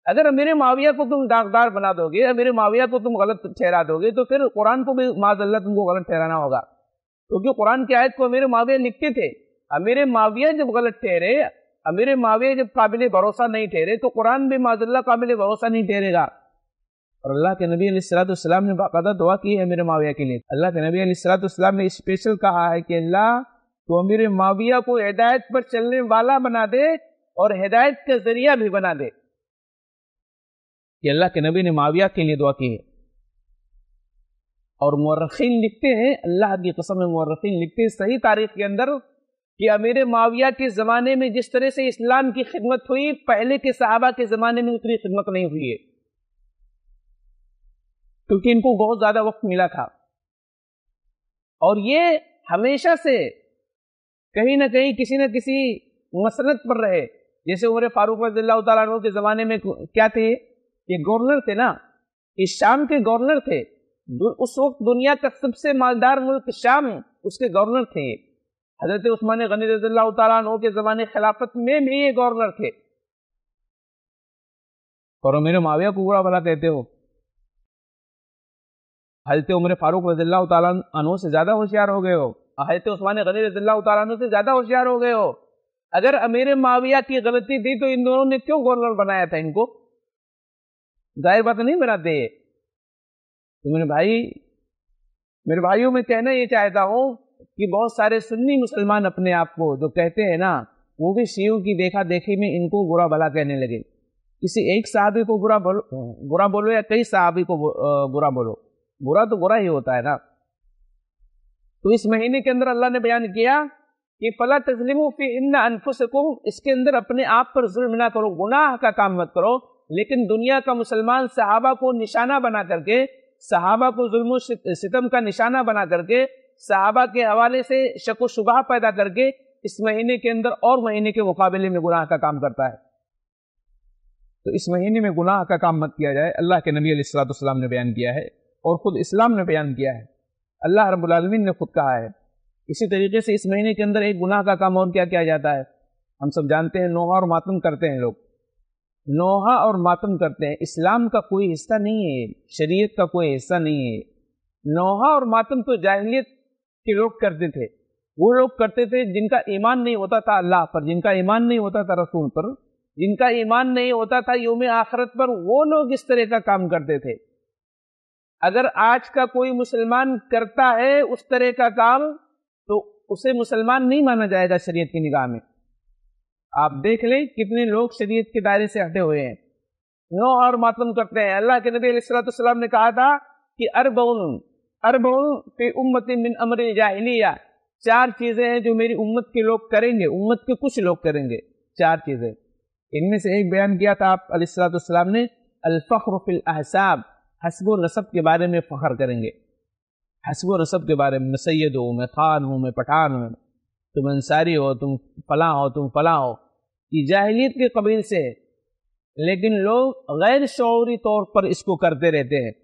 अगर मेरे माविया को तुम दागदार बना दोगे या मेरे माविया को तुम गलत ठहरा दोगे तो फिर कुरान को भी माजल्ला तुमको गलत ठहराना होगा क्योंकि तो कुरान की आयत को मेरे माविया लिखते थे अमीर माविया जब गलत ठहरे अमीर माविया जब काबिल भरोसा नहीं ठहरे तो कुरान भी माजल्ला काबिल भरोसा नहीं ठहरेगा और अल्लाह के नबी सलाम ने बाकायदा दुआ की है मेरे माविया के लिए अल्लाह के नबी सलाम ने स्पेशल कहा है कि अल्लाह तो मेरे माविया को हिदायत पर चलने वाला बना दे और हिदायत का जरिया भी बना दे कि अल्लाह के नबी ने माविया के लिए दुआ की है और मर्रखीन लिखते हैं अल्लाह की कसम में लिखते हैं सही तारीख के अंदर कि अमीर माविया के ज़माने में जिस तरह से इस्लाम की खिदमत हुई पहले के सहाबा के ज़माने में उतनी खिदमत नहीं हुई है क्योंकि इनको बहुत ज़्यादा वक्त मिला था और ये हमेशा से कहीं ना कहीं किसी न किसी मसरत पर रहे जैसे उमर फारूक रजील्ला के ज़माने में क्या थे ये गवर्नर थे ना ये शाम के गवर्नर थे उस वक्त दुनिया का सबसे मालदार मुल्क शाम उसके गवर्नर थे हजरत उस्मान गनी रजील्ला तु के ज़माने खिलाफत में भी ये गवर्नर थे और मेरे माविया को बुरा भला कहते हो हजरत उमर फारूक रजील्ला से ज़्यादा होशियार हो गए हो हजरत उस्मान गनी रजील्ला से ज़्यादा होशियार हो गए हो अगर अमीर माविया की गलती थी तो इन दोनों ने क्यों गवर्नर बनाया था इनको जाहिर बात नहीं बनाते ये तो मेरे भाई मेरे भाइयों में कहना ये चाहता हूँ कि बहुत सारे सुन्नी मुसलमान अपने आप को जो कहते हैं ना वो भी शिव की देखा देखी में इनको बुरा भला कहने लगे किसी एक साहबी को बुरा बोलो बुरा बोलो या कई साहबी को बुरा बोलो बुरा तो बुरा ही होता है ना तो इस महीने के अंदर अल्लाह ने बयान किया कि फला तस्लिम इन को इसके अंदर अपने आप पर जुल्म ना करो गुनाह का काम मत करो लेकिन दुनिया का मुसलमान सहाबा को निशाना बना करके सहाबा को जुल्म सितम का निशाना बना करके सहाबा के हवाले से शक शुबा पैदा करके इस महीने के अंदर और महीने के मुकाबले में गुनाह का काम करता है तो इस महीने में गुनाह का काम मत किया जाए अल्लाह के नबी सलाम ने बयान किया है और ख़ुद इस्लाम ने बयान किया है अल्लाह रबालमीन ने खुद कहा है इसी तरीके से इस महीने के अंदर एक गुनाह का काम और क्या किया जाता है हम सब जानते हैं नोहा और मातम करते हैं लोग नोहा और मातम करते हैं इस्लाम का कोई हिस्सा नहीं है शरीयत का कोई हिस्सा नहीं है नोहा और मातम तो जाहलीत के लोग करते थे वो लोग करते थे जिनका ईमान नहीं होता था अल्लाह पर जिनका ईमान नहीं होता था रसूल पर जिनका ईमान नहीं होता था योम आखरत पर वो लोग इस तरह का काम करते थे अगर आज का कोई मुसलमान करता है उस तरह का काम तो उसे मुसलमान नहीं माना जाएगा शरीयत की निगाह में आप देख लें कितने लोग शरीयत के दायरे से हटे हुए हैं नो और मातम करते हैं अल्लाह के नबी सलाम ने कहा था कि अरब अरब की उम्मत मिन अमर जाहिलिया चार चीज़ें हैं जो मेरी उम्मत के लोग करेंगे उम्मत के कुछ लोग करेंगे चार चीज़ें इनमें से एक बयान किया था आप सलाम ने अलफ़्र अहसाब हसब व नसब के बारे में फ़ख्र करेंगे हसब व नसब के बारे में सैद हो मैं खान हूँ मैं पठान हूँ तुम अंसारी हो तुम फला हो तुम फलाँ हो ये जाहलीत के कबील से है लेकिन लोग गैर शौरी तौर पर इसको करते रहते हैं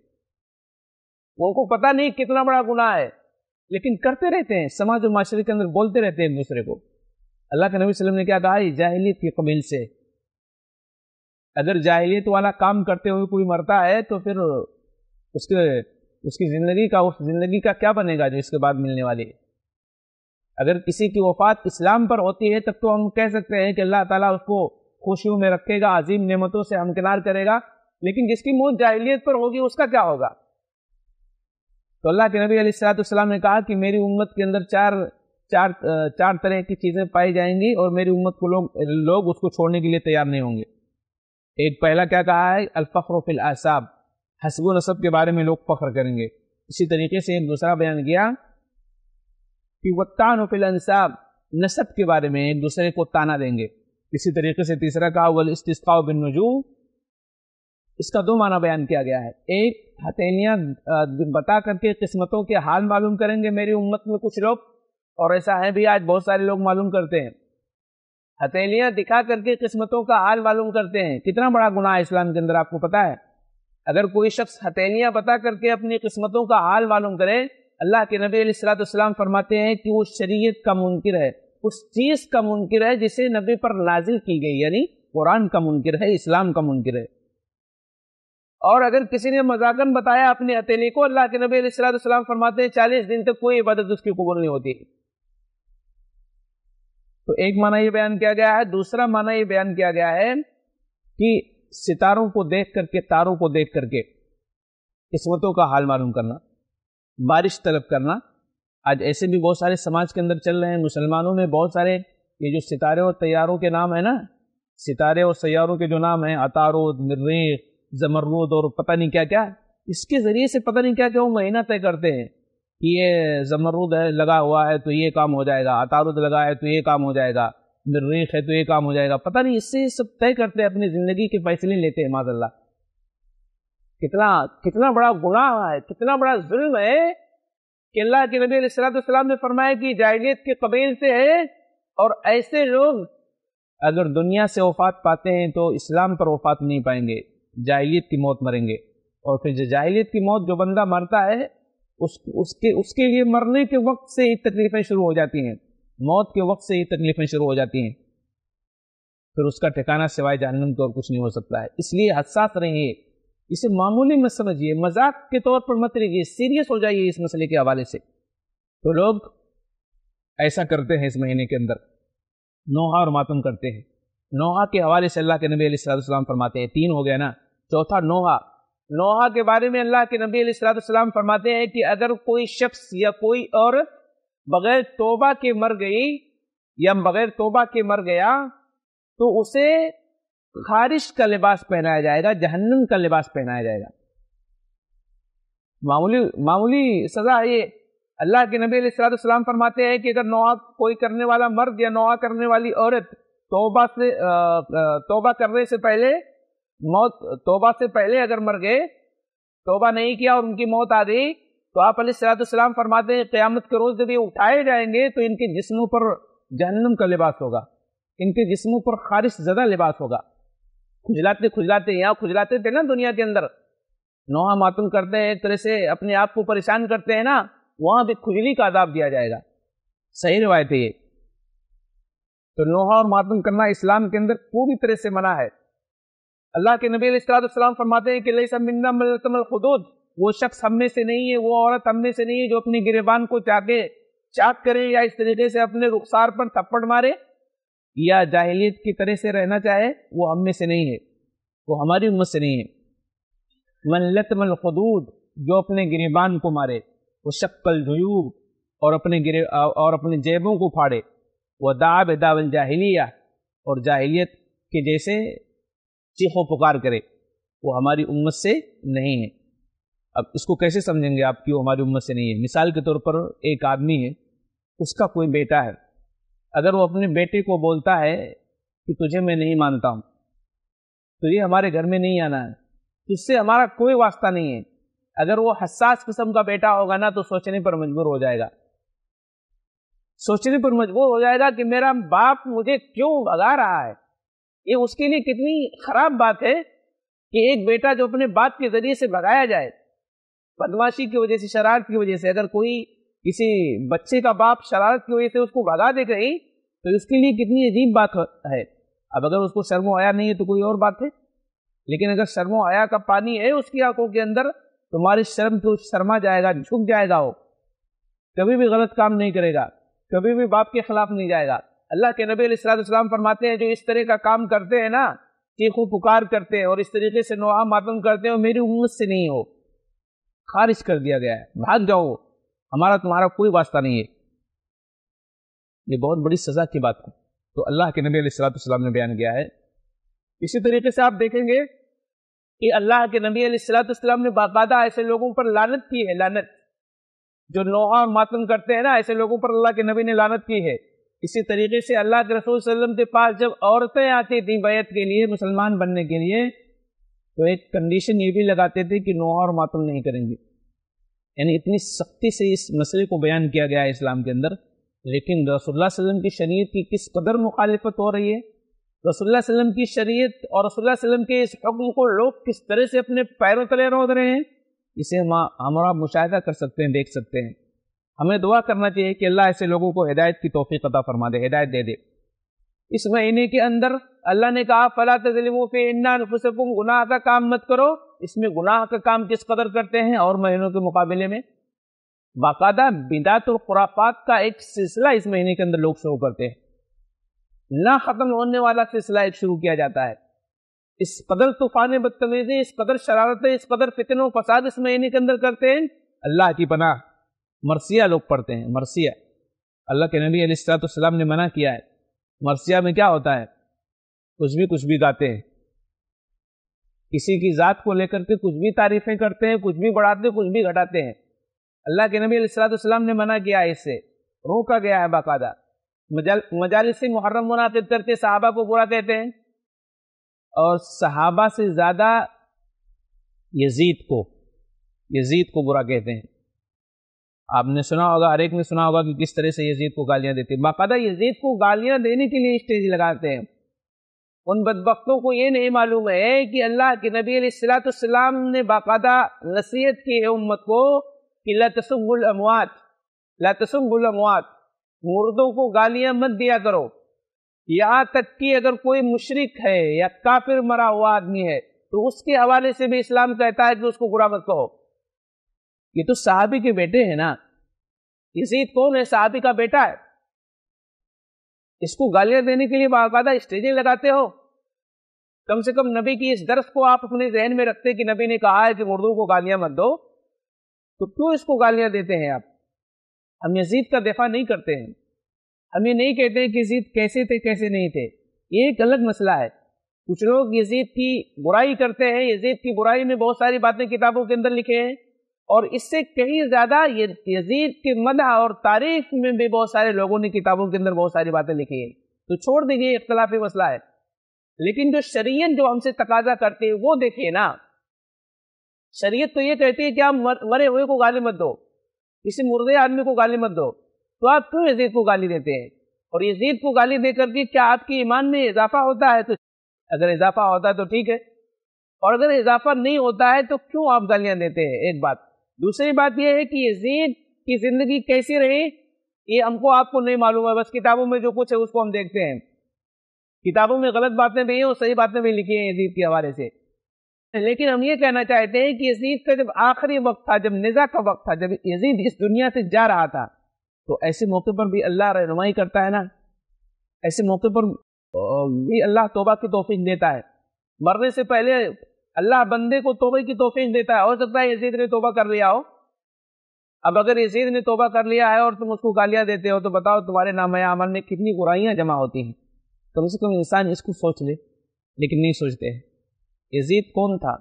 उनको पता नहीं कितना बड़ा गुनाह है लेकिन करते रहते हैं समाज और माशरे के अंदर बोलते रहते हैं दूसरे को अल्लाह के नबी वसल्लम ने क्या कहा जाहलीत के कबील से है अगर जाहिलियत वाला काम करते हुए कोई मरता है तो फिर उसके उसकी ज़िंदगी का उस ज़िंदगी का क्या बनेगा जो इसके बाद मिलने वाली है अगर किसी की वफात इस्लाम पर होती है तब तो हम कह सकते हैं कि अल्लाह ताला उसको खुशियों में रखेगा अजीम नेमतों से अमकिनार करेगा लेकिन जिसकी मौत जाहिलियत पर होगी उसका क्या होगा तो अल्लाह के नबी सलाम ने कहा कि मेरी उम्मत के अंदर चार चार चार तरह की चीज़ें पाई जाएंगी और मेरी उम्मत को लोग लोग उसको छोड़ने के लिए तैयार नहीं होंगे एक पहला क्या कहा है अलफ़्र फिल आसाब हसब नसब के बारे में लोग फ़ख्र करेंगे इसी तरीके से एक दूसरा बयान किया कि वत्तान फिल अनसाब नसब के बारे में एक दूसरे को ताना देंगे इसी तरीके से तीसरा कहा वल इसका बिन नजू इसका दो माना बयान किया गया है एक हथेलियाँ बता करके किस्मतों के हाल मालूम करेंगे मेरी उम्मत में कुछ लोग और ऐसा है भी आज बहुत सारे लोग मालूम करते हैं हथेलियाँ दिखा करके किस्मतों का हाल मालूम करते हैं कितना बड़ा गुनाह इस्लाम के अंदर आपको पता है अगर कोई शख्स हथेलियाँ बता करके अपनी किस्मतों का हाल मालूम करे अल्लाह के नबी सलाम फरमाते हैं कि वो शरीयत का मुनकर है उस चीज़ का मुनकर है जिसे नबी पर नाजिल की गई यानी कुरान का मुनकर है इस्लाम का मुनकर है और अगर किसी ने मजाकन बताया अपने हथेली को अल्लाह के नबी सलाम फरमाते हैं चालीस दिन तक कोई इबादत उसकी कबूल नहीं होती है तो एक माना यह बयान किया गया है दूसरा माना यह बयान किया गया है कि सितारों को देख करके तारों को देख करके किस्मतों का हाल मालूम करना बारिश तलब करना आज ऐसे भी बहुत सारे समाज के अंदर चल रहे हैं मुसलमानों में बहुत सारे ये जो सितारे और तैयारों के नाम है ना सितारे और सैारों के जो नाम हैं अतारुद मर्रेख जमरूद और पता नहीं क्या क्या इसके ज़रिए से पता नहीं क्या क्या वो महीना तय करते हैं ये जमरुद है लगा हुआ है तो ये काम हो जाएगा अतारुद लगा है तो ये काम हो जाएगा मर्रीख है तो ये काम हो जाएगा पता नहीं इससे सब तय करते हैं अपनी ज़िंदगी के फैसले लेते हैं माजल्ला कितना कितना बड़ा गुनाह है कितना बड़ा जुल्म है कि अल्लाह के नबी सलाम ने फरमाया कि जाहिलियत के कबील से है और ऐसे लोग अगर दुनिया से वफात पाते हैं तो इस्लाम पर वफात नहीं पाएंगे जाहिलियत की मौत मरेंगे और फिर जाहिलियत की मौत जो बंदा मरता है उस उसके उसके लिए मरने के वक्त से ये तकलीफें शुरू हो जाती हैं मौत के वक्त से ये तकलीफें शुरू हो जाती हैं फिर उसका ठिकाना सिवाय जानने के और कुछ नहीं हो सकता है इसलिए हसास रहिए इसे मामूली मत समझिए मजाक के तौर पर मत लीजिए सीरियस हो जाइए इस मसले के हवाले से तो लोग ऐसा करते हैं इस महीने के अंदर नोहा और मातम करते हैं नोहा के हवाले से अल्लाह के नबी सलाम फरमाते हैं तीन हो गया ना चौथा नोहा नोहा के बारे में अल्लाह के नबी सलाम फरमाते हैं कि अगर कोई शख्स या कोई और बगैर तोबा के मर गई या बगैर तोबा के मर गया तो उसे खारिश का लिबास पहनाया जाएगा जहन्नम का लिबास पहनाया जाएगा मामूली मामूली सजा ये अल्लाह के नबी सलाम फरमाते हैं कि अगर नोआ कोई करने वाला मर्द या नोआ करने वाली औरत तोबा से तोबा करने से पहले मौत तोबा से पहले अगर मर गए तोबा नहीं किया और उनकी मौत आ गई तो आप सलाम फरमाते हैं क़्यामत के रोज़ जब ये उठाए जाएंगे तो इनके जिस्मों पर जहन्नम का लिबास होगा इनके जिस्मों पर खारिश ज़्यादा लिबास होगा खुजलाते खुजलाते यहाँ खुजलाते थे ना दुनिया के अंदर नोहा मातुम करते हैं एक तरह से अपने आप को परेशान करते हैं ना वहाँ भी खुजली का आदाब दिया जाएगा सही रिवायत है ये तो नोहा और मातम करना इस्लाम के अंदर पूरी तरह से मना है अल्लाह के नबी सलाम फरमाते हैं कि लई सब खुदूद वो शख्स हम में से नहीं है वो औरत हम में से नहीं है जो अपनी गिरबान को चाके चाक करे या इस तरीके से अपने रुखसार पर थप्पड़ मारे या जाहिलियत की तरह से रहना चाहे वो हम में से नहीं है वो हमारी उम्मत से नहीं है मनलतमल खदूद जो अपने गिरबान को मारे वो शक्ल जयूब और अपने गिरे और अपने जेबों को फाड़े वह दाब दावल जाहलिया और जाहलीत के जैसे चीखों पुकार करे वो हमारी उम्मत से नहीं है अब इसको कैसे समझेंगे आप कि वो हमारी उम्मत से नहीं है मिसाल के तौर पर एक आदमी है उसका कोई बेटा है अगर वो अपने बेटे को बोलता है कि तुझे मैं नहीं मानता हूँ तो ये हमारे घर में नहीं आना है तो इससे हमारा कोई वास्ता नहीं है अगर वो हसास किस्म का बेटा होगा ना तो सोचने पर मजबूर हो जाएगा सोचने पर मजबूर हो जाएगा कि मेरा बाप मुझे क्यों भगा रहा है ये उसके लिए कितनी खराब बात है कि एक बेटा जो अपने बाप के जरिए से भगाया जाए बदमाशी की वजह से शरारत की वजह से अगर कोई किसी बच्चे का बाप शरारत की वजह से उसको भगा दे कहीं तो इसके लिए कितनी अजीब बात है अब अगर उसको शर्मो आया नहीं है तो कोई और बात है लेकिन अगर शर्मो आया का पानी है उसकी आंखों के अंदर तुम्हारी शर्म तो शर्मा जाएगा झुक जाएगा वो कभी भी गलत काम नहीं करेगा कभी भी बाप के खिलाफ नहीं जाएगा अल्लाह के नबी सलाम फरमाते हैं जो इस तरह का काम करते हैं ना चीखों पुकार करते हैं और इस तरीके से नुआ मातम करते हैं मेरी उम्मत से नहीं हो खारिज कर दिया गया है भाग जाओ हमारा तुम्हारा कोई वास्ता नहीं है ये बहुत बड़ी सज़ा की बात है तो अल्लाह के नबी सलाम ने बयान किया है इसी तरीके से आप देखेंगे कि अल्लाह के नबी सलाम ने बाकायदा ऐसे लोगों पर लानत की है लानत जो नोहा और मातम करते हैं ना ऐसे लोगों पर अल्लाह के नबी ने लानत की है इसी तरीके से अल्लाह के रसूल वसल्लम के पास जब औरतें आती थी बैत के लिए मुसलमान बनने के लिए तो एक कंडीशन ये भी लगाते थे कि नो और मातम नहीं करेंगे यानी इतनी सख्ती से इस मसले को बयान किया गया है इस्लाम के अंदर लेकिन रसोल्ला वसलम की शरीय की किस कदर मुखालफत हो रही है रसोल्ला वसलम की शरीय और रसोल्ला वसलम के इस हकम को लोग किस तरह से अपने पैरों तले रोद रहे हैं इसे हम हमारा मुशाह कर सकते हैं देख सकते हैं हमें दुआ करना चाहिए कि अल्लाह ऐसे लोगों को हिदायत की तोफ़ी अदा फरमा दे हिदायत दे दे इस महीने के अंदर अल्लाह ने कहा फला तजलिमों इन्ना नफुसकुम गुनाह का काम मत करो इसमें गुनाह का काम किस कदर करते हैं और महीनों के मुकाबले में बाकायदा बिदात और खुराफात का एक सिलसिला इस महीने के अंदर लोग शुरू करते हैं ना ख़त्म होने वाला सिलसिला एक शुरू किया जाता है इस कदर तूफान बदतमीजी इस कदर शरारतें इस कदर फितनों फसाद इस महीने के अंदर करते हैं अल्लाह की पनाह मरसिया लोग पढ़ते हैं मरसिया अल्लाह के नबी अलैहिस्सलाम ने मना किया है मरसिया में क्या होता है कुछ भी कुछ भी गाते हैं किसी की ज़ात को लेकर के कुछ भी तारीफ़ें करते हैं कुछ भी बढ़ाते हैं कुछ भी घटाते हैं अल्लाह के नबी अलैहिस्सलाम ने मना किया है इससे रोका गया है बाकायदा मजालिस मुहर्रम मुनाद करते साहबा को बुरा कहते हैं और सहाबा से ज़्यादा यजीद को यजीद को बुरा कहते हैं आपने सुना होगा हर एक ने सुना होगा कि किस तरह से यजीद को गालियां देते हैं बाकायदा यजीद को गालियां देने के लिए स्टेज लगाते हैं उन बदबकतों को ये नहीं मालूम है कि अल्लाह के नबी सलाम ने बाकायदा नसीहत की है उम्मत को कि लतसमगुलमवात लतसमगुलमवात मुर्दों को गालियां मत दिया करो यहाँ तक कि अगर कोई मुशरक है या काफिर मरा हुआ आदमी है तो उसके हवाले से भी इस्लाम कहता है कि उसको बुरा मत कहो ये तो साहबी के बेटे हैं ना यजीद कौन है साहबी का बेटा है इसको गालियां देने के लिए बाकायदा स्टेजें लगाते हो कम से कम नबी की इस दर्श को आप अपने जहन में रखते कि नबी ने कहा है कि मुर्दों को गालियां मत दो तो क्यों इसको गालियां देते हैं आप हम यजीद का दफा नहीं करते हैं हम ये नहीं कहते कि यजीद कैसे थे कैसे नहीं थे ये एक अलग मसला है कुछ लोग यजीद की बुराई करते हैं यजीद की बुराई में बहुत सारी बातें किताबों के अंदर लिखे हैं और इससे कहीं ज़्यादा ये यजीद के मदह और तारीफ में भी बहुत सारे लोगों ने किताबों के अंदर बहुत सारी बातें लिखी हैं तो छोड़ दीजिए इख्तलाफी मसला है लेकिन जो शरीयत जो हमसे तकाजा करती है वो देखिए ना शरीयत तो ये कहती है कि आप मर, मरे हुए को गाली मत दो किसी मुर्दे आदमी को गाली मत दो तो आप क्यों यजीद को गाली देते हैं और यजीद को गाली दे करके क्या आपके ईमान में इजाफा होता है तो अगर इजाफा होता है तो ठीक है और अगर इजाफा नहीं होता है तो क्यों आप गालियां देते हैं एक बात दूसरी बात यह है कि यजीद की जिंदगी कैसी रही ये हमको आपको नहीं मालूम है बस किताबों में जो कुछ है उसको हम देखते हैं किताबों में गलत बातें भी हैं और सही बातें भी लिखी हैं यजीद के हवाले से लेकिन हम ये कहना चाहते हैं कि यजीद का जब आखिरी वक्त था जब निज़ा का वक्त था जब यजीद इस दुनिया से जा रहा था तो ऐसे मौके पर भी अल्लाह रहनुमाई करता है ना ऐसे मौके पर भी अल्लाह तोबा की तोफीक देता है मरने से पहले अल्लाह बंदे को तोबे की तोफीक देता है हो सकता है यजीद ने तोबा कर लिया हो अब अगर यजीद ने तोबा कर लिया है और तुम उसको गालियाँ देते हो तो बताओ तुम्हारे नाम अमल में कितनी बुराइयाँ जमा होती हैं कम से कम इंसान इसको सोच ले लेकिन नहीं सोचते हैं यजीद कौन था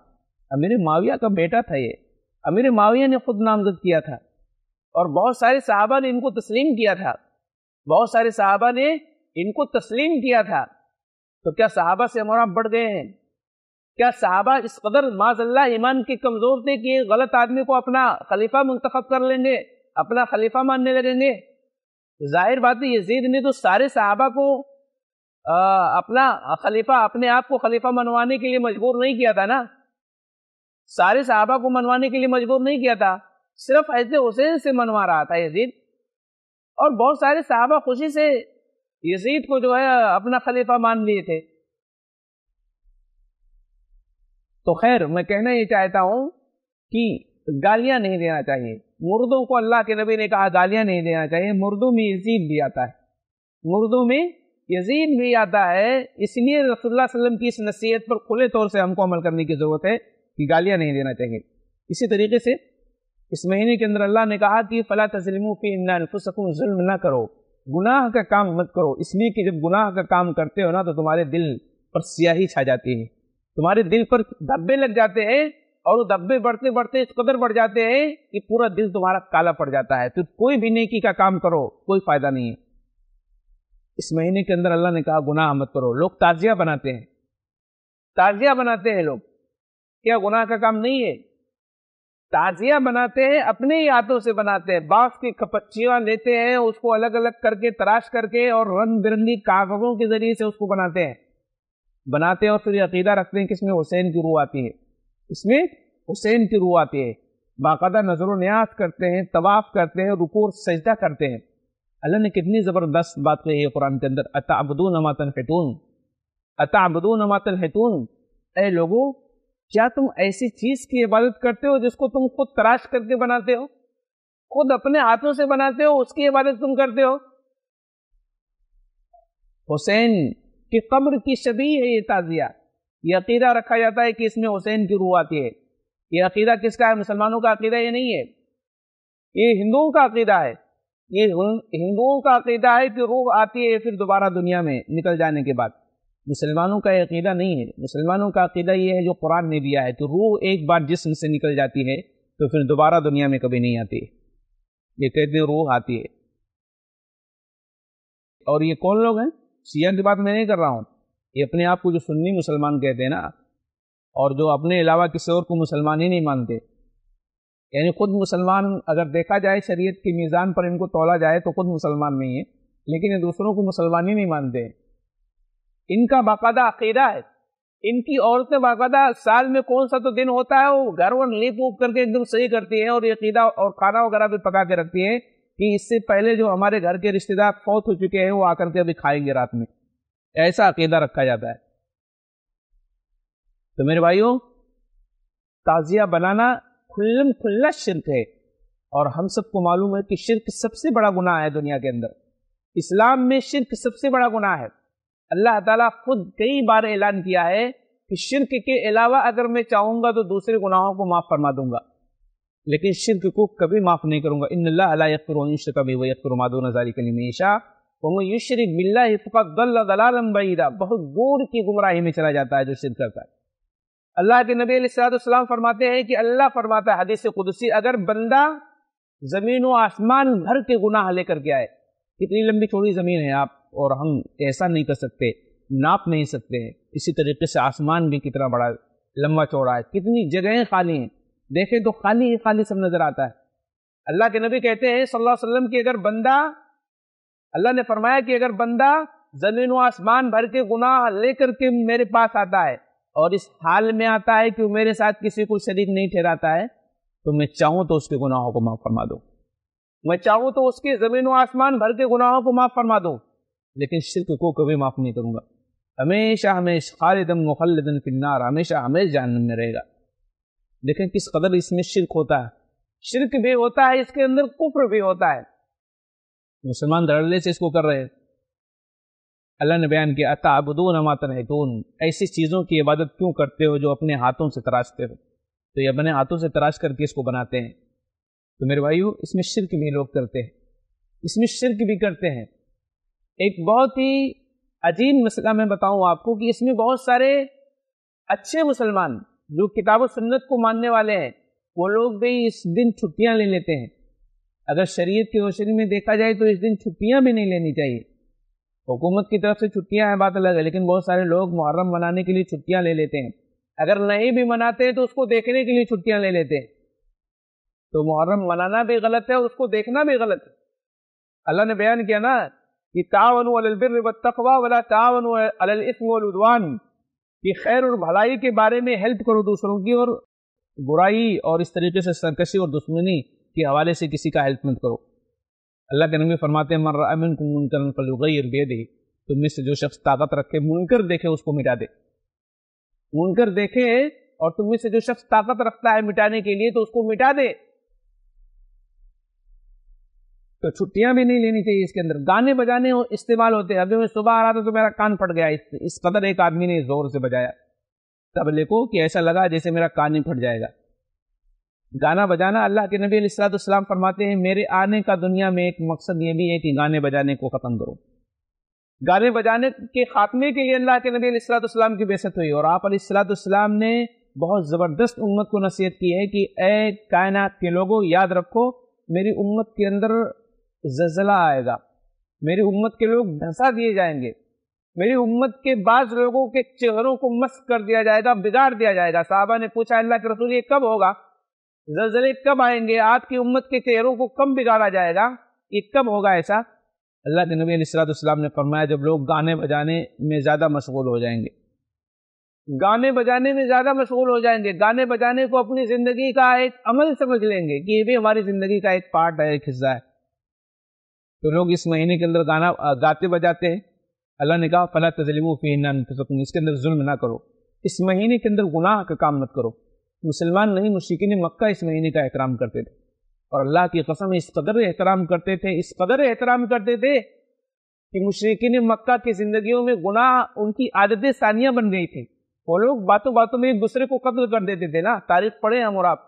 अमीर माविया का बेटा था ये अमीर माविया ने खुद नामजद किया था और बहुत सारे साहबा ने इनको तस्लीम किया था बहुत सारे साहबा ने इनको तस्लीम किया था तो क्या साहबा से हमारा बढ़ गए हैं क्या साहबा इस कदर माजल्ला ईमान के कमज़ोर थे कि गलत आदमी को अपना खलीफा मुंतखब कर लेंगे अपना खलीफा मानने लगेंगे जाहिर बात है यजीद ने तो सारे साहबा को आ, अपना खलीफा अपने आप को खलीफा मनवाने के लिए मजबूर नहीं किया था ना सारे साहबा को मनवाने के लिए मजबूर नहीं किया था सिर्फ ऐसे हुसैन से मनवा रहा था यजीद और बहुत सारे साहबा खुशी से यजीद को जो है अपना खलीफा मान लिए थे तो खैर मैं कहना ये चाहता हूँ कि गालियाँ नहीं देना चाहिए मुर्दों को अल्लाह के नबी ने कहा गालियाँ नहीं देना चाहिए मुर्दों में यजीद भी आता है मुर्दों में यजीद भी आता है इसलिए रसोल्ला वसलम की इस नसीहत पर खुले तौर से हमको अमल करने की ज़रूरत है कि गालियाँ नहीं देना चाहिए इसी तरीके से इस महीने के अंदर अल्लाह ने कहा कि फ़ला तजलिमों की नफुसकूँ जुल्म ना करो गुनाह का काम मत करो इसलिए कि जब गुनाह का काम करते हो ना तो तुम्हारे दिल पर स्याही छा जाती है तुम्हारे दिल पर धब्बे लग जाते हैं और वो धब्बे बढ़ते बढ़ते इस कदर बढ़ जाते हैं कि पूरा दिल तुम्हारा काला पड़ जाता है तो कोई भी नेकी का काम करो कोई फायदा नहीं है इस महीने के अंदर अल्लाह ने कहा गुनाह मत करो लोग ताजिया बनाते हैं ताजिया बनाते हैं लोग क्या गुनाह का काम नहीं है ताजिया बनाते हैं अपने ही हाथों से बनाते हैं बांस की खपच्चिया लेते हैं उसको अलग अलग करके तराश करके और रंग बिरंगी कागजों के जरिए से उसको बनाते हैं बनाते हैं और फिर अकीदा रखते हैं कि इसमें हुसैन की रूह आती है इसमें हुसैन की रूह आती है बाकायदा नजर न्याज करते हैं तवाफ़ करते हैं रुको और सजदा करते हैं अल्लाह ने कितनी ज़बरदस्त बात कही है कुरान के अंदर अताबदू नमातन हैतून अताबदू नमातन हैतून ए लोगो क्या तुम ऐसी चीज़ की इबादत करते हो जिसको तुम खुद तराश करके बनाते हो खुद अपने हाथों से बनाते हो उसकी इबादत तुम करते हो हुसैन कि कमर की शबी है ये ताजिया ये अकीदा रखा जाता है कि इसमें हुसैन की रूह आती है ये अकीदा किसका है मुसलमानों का अकीदा ये नहीं है ये हिंदुओं का अकीदा है ये हिंदुओं का अकीदा है कि रूह आती है फिर दोबारा दुनिया में निकल जाने के बाद मुसलमानों का अकीदा नहीं है मुसलमानों का अकीदा ये है जो कुरान ने दिया है तो रूह एक बार जिसम से निकल जाती है तो फिर दोबारा दुनिया में कभी नहीं आती ये कहते रूह आती है और ये कौन लोग हैं सीएम की बात मैं नहीं कर रहा हूँ ये अपने आप को जो सुन्नी मुसलमान कहते हैं ना और जो अपने अलावा किसी और को मुसलमान ही नहीं मानते यानी खुद मुसलमान अगर देखा जाए शरीयत के मीज़ान पर इनको तोला जाए तो खुद मुसलमान नहीं है लेकिन ये दूसरों को मुसलमान ही नहीं मानते इनका बाकायदा अकीदा है इनकी औरतें बाकायदा साल में कौन सा तो दिन होता है वो घर वर लीप वूप करके एकदम सही करती हैं और ये अकीदा और खाना वगैरह भी पका के रखती हैं कि इससे पहले जो हमारे घर के रिश्तेदार फौत हो चुके हैं वो आकर के अभी खाएंगे रात में ऐसा अकेदा रखा जाता है तो मेरे भाइयों ताजिया बनाना खुल्लम खुल्ला शिरक है और हम सबको मालूम है कि शिरक सबसे बड़ा गुनाह है दुनिया के अंदर इस्लाम में शिरक सबसे बड़ा गुनाह है अल्लाह ताला खुद कई बार ऐलान किया है कि शिरक के अलावा अगर मैं चाहूंगा तो दूसरे गुनाहों को माफ फरमा दूंगा लेकिन शिरक को कभी माफ़ नहीं करूँगा इन लाफर कभी वफ़र माधो नजारी कलीमेशा वह युशरक बिल्लाफ़ाक़लाबईदा बहुत दूर की गुमराही में चला जाता है जो शिर करता है अल्लाह के नबी सलाम फरमाते हैं कि अल्लाह फरमाता है हदीस कुदसी अगर बंदा ज़मीन व आसमान भर के गुनाह लेकर के आए कितनी लंबी थोड़ी ज़मीन है आप और हम ऐसा नहीं कर सकते नाप नहीं सकते इसी तरीके से आसमान भी कितना बड़ा लंबा चौड़ा है कितनी जगहें खाली हैं देखें तो खाली ही खाली सब नजर आता है अल्लाह के नबी कहते हैं सल्लल्लाहु अलैहि वसल्लम की अगर बंदा अल्लाह ने फरमाया कि अगर बंदा जमीन व आसमान भर के गुनाह लेकर के मेरे पास आता है और इस हाल में आता है कि वो मेरे साथ किसी को शरीक नहीं ठहराता है तो मैं चाहूँ तो उसके गुनाहों को माफ़ फरमा दूँ मैं चाहूँ तो उसके ज़मीन व आसमान भर के गुनाहों को माफ़ फरमा दूँ लेकिन शिरक को कभी माफ़ नहीं करूँगा हमेशा हमेशा खालिदम मुखलदन फिन्नार हमेशा हमेशा जानने में रहेगा देखें किस कदर इसमें शिरक होता है शिरक भी होता है इसके अंदर कुफ्र भी होता है मुसलमान धड़ल्ले से इसको कर रहे हैं अल्लाह ने बयान किया अताबदून अमातन ऐसी चीज़ों की इबादत क्यों करते हो जो अपने हाथों से तराशते हो तो ये अपने हाथों से तराश करके इसको बनाते हैं तो मेरे भाई इसमें शिरक भी लोग करते हैं इसमें शिरक भी करते हैं एक बहुत ही अजीब मसला मैं बताऊं आपको कि इसमें बहुत सारे अच्छे मुसलमान जो किताब सन्नत को मानने वाले हैं वो लोग भी इस दिन छुट्टियां ले लेते हैं अगर शरीयत की रोशनी में देखा जाए तो इस दिन छुट्टियां भी नहीं लेनी चाहिए हुकूमत की तरफ से छुट्टियां हैं बात अलग है लेकिन बहुत सारे लोग मुहर्रम मनाने के लिए छुट्टियां ले लेते हैं अगर नहीं भी मनाते हैं तो उसको देखने के लिए छुट्टियां ले लेते हैं तो मुहर्रम मनाना भी गलत है और उसको देखना भी गलत है अल्लाह ने बयान किया ना कि तावन तखवा वाला तावन अलस्म कि खैर और भलाई के बारे में हेल्प करो दूसरों की और बुराई और इस तरीके से सरकशी और दुश्मनी के हवाले से किसी का हेल्प मत करो अल्लाह के नबी फरमाते हैं मर्रमिन को मुनकर फलुगैर दे तुम तो से जो शख्स ताकत रखे मुनकर देखे उसको मिटा दे मुनकर देखे और तुम्हें से जो शख्स ताकत रखता है मिटाने के लिए तो उसको मिटा दे तो छुट्टियां भी नहीं लेनी चाहिए इसके अंदर गाने बजाने हो, इस्तेमाल होते हैं अभी मैं सुबह आ रहा था तो मेरा कान फट गया इस, इस कदर एक आदमी ने जोर से बजाया तबले को कि ऐसा लगा जैसे मेरा कान ही फट जाएगा गाना बजाना अल्लाह के नबी अलैहिस्सलाम फरमाते हैं मेरे आने का दुनिया में एक मकसद ये भी है कि गाने बजाने को ख़त्म करो गाने बजाने के खात्मे के लिए अल्लाह के नबी अलैहिस्सलाम की बेसत हुई और आप अलैहिस्सलाम ने बहुत ज़बरदस्त उम्मत को नसीहत की है कि ए कायनात के लोगों याद रखो मेरी उम्मत के अंदर जजला आएगा मेरी उम्मत के लोग धंसा दिए जाएंगे मेरी उम्मत के बाद लोगों के चेहरों को मस्त कर दिया जाएगा बिगाड़ दिया जाएगा साहबा ने पूछा अल्लाह के रसूल ये कब होगा जलजले कब आएंगे आपकी उम्मत के चेहरों को कब बिगाड़ा जाएगा ये कब होगा ऐसा अल्लाह के नबी सलाम ने फरमाया जब लोग गाने बजाने में ज़्यादा मशगूल हो जाएंगे गाने बजाने में ज़्यादा मशगूल हो जाएंगे गाने बजाने को अपनी ज़िंदगी का एक अमल समझ लेंगे कि ये भी हमारी ज़िंदगी का एक पार्ट है एक हिस्सा है तो लोग इस महीने के अंदर गाना गाते बजाते हैं अल्लाह ने कहा फ़ला तजलिम फ़ीनाफसकुम इसके अंदर जुल्म ना करो इस महीने के अंदर गुनाह का काम मत करो मुसलमान नहीं मुश्किन मक्का इस महीने का एहतराम करते थे और अल्लाह की कसम इस कदर एहतराम करते थे इस कदर एहतराम करते थे कि मुशरकिन मक्का की ज़िंदगियों में गुनाह उनकी आदत सानिया बन गई थी वो लोग बातों बातों में एक दूसरे को कत्ल कर देते थे ना तारीफ पढ़े हम और आप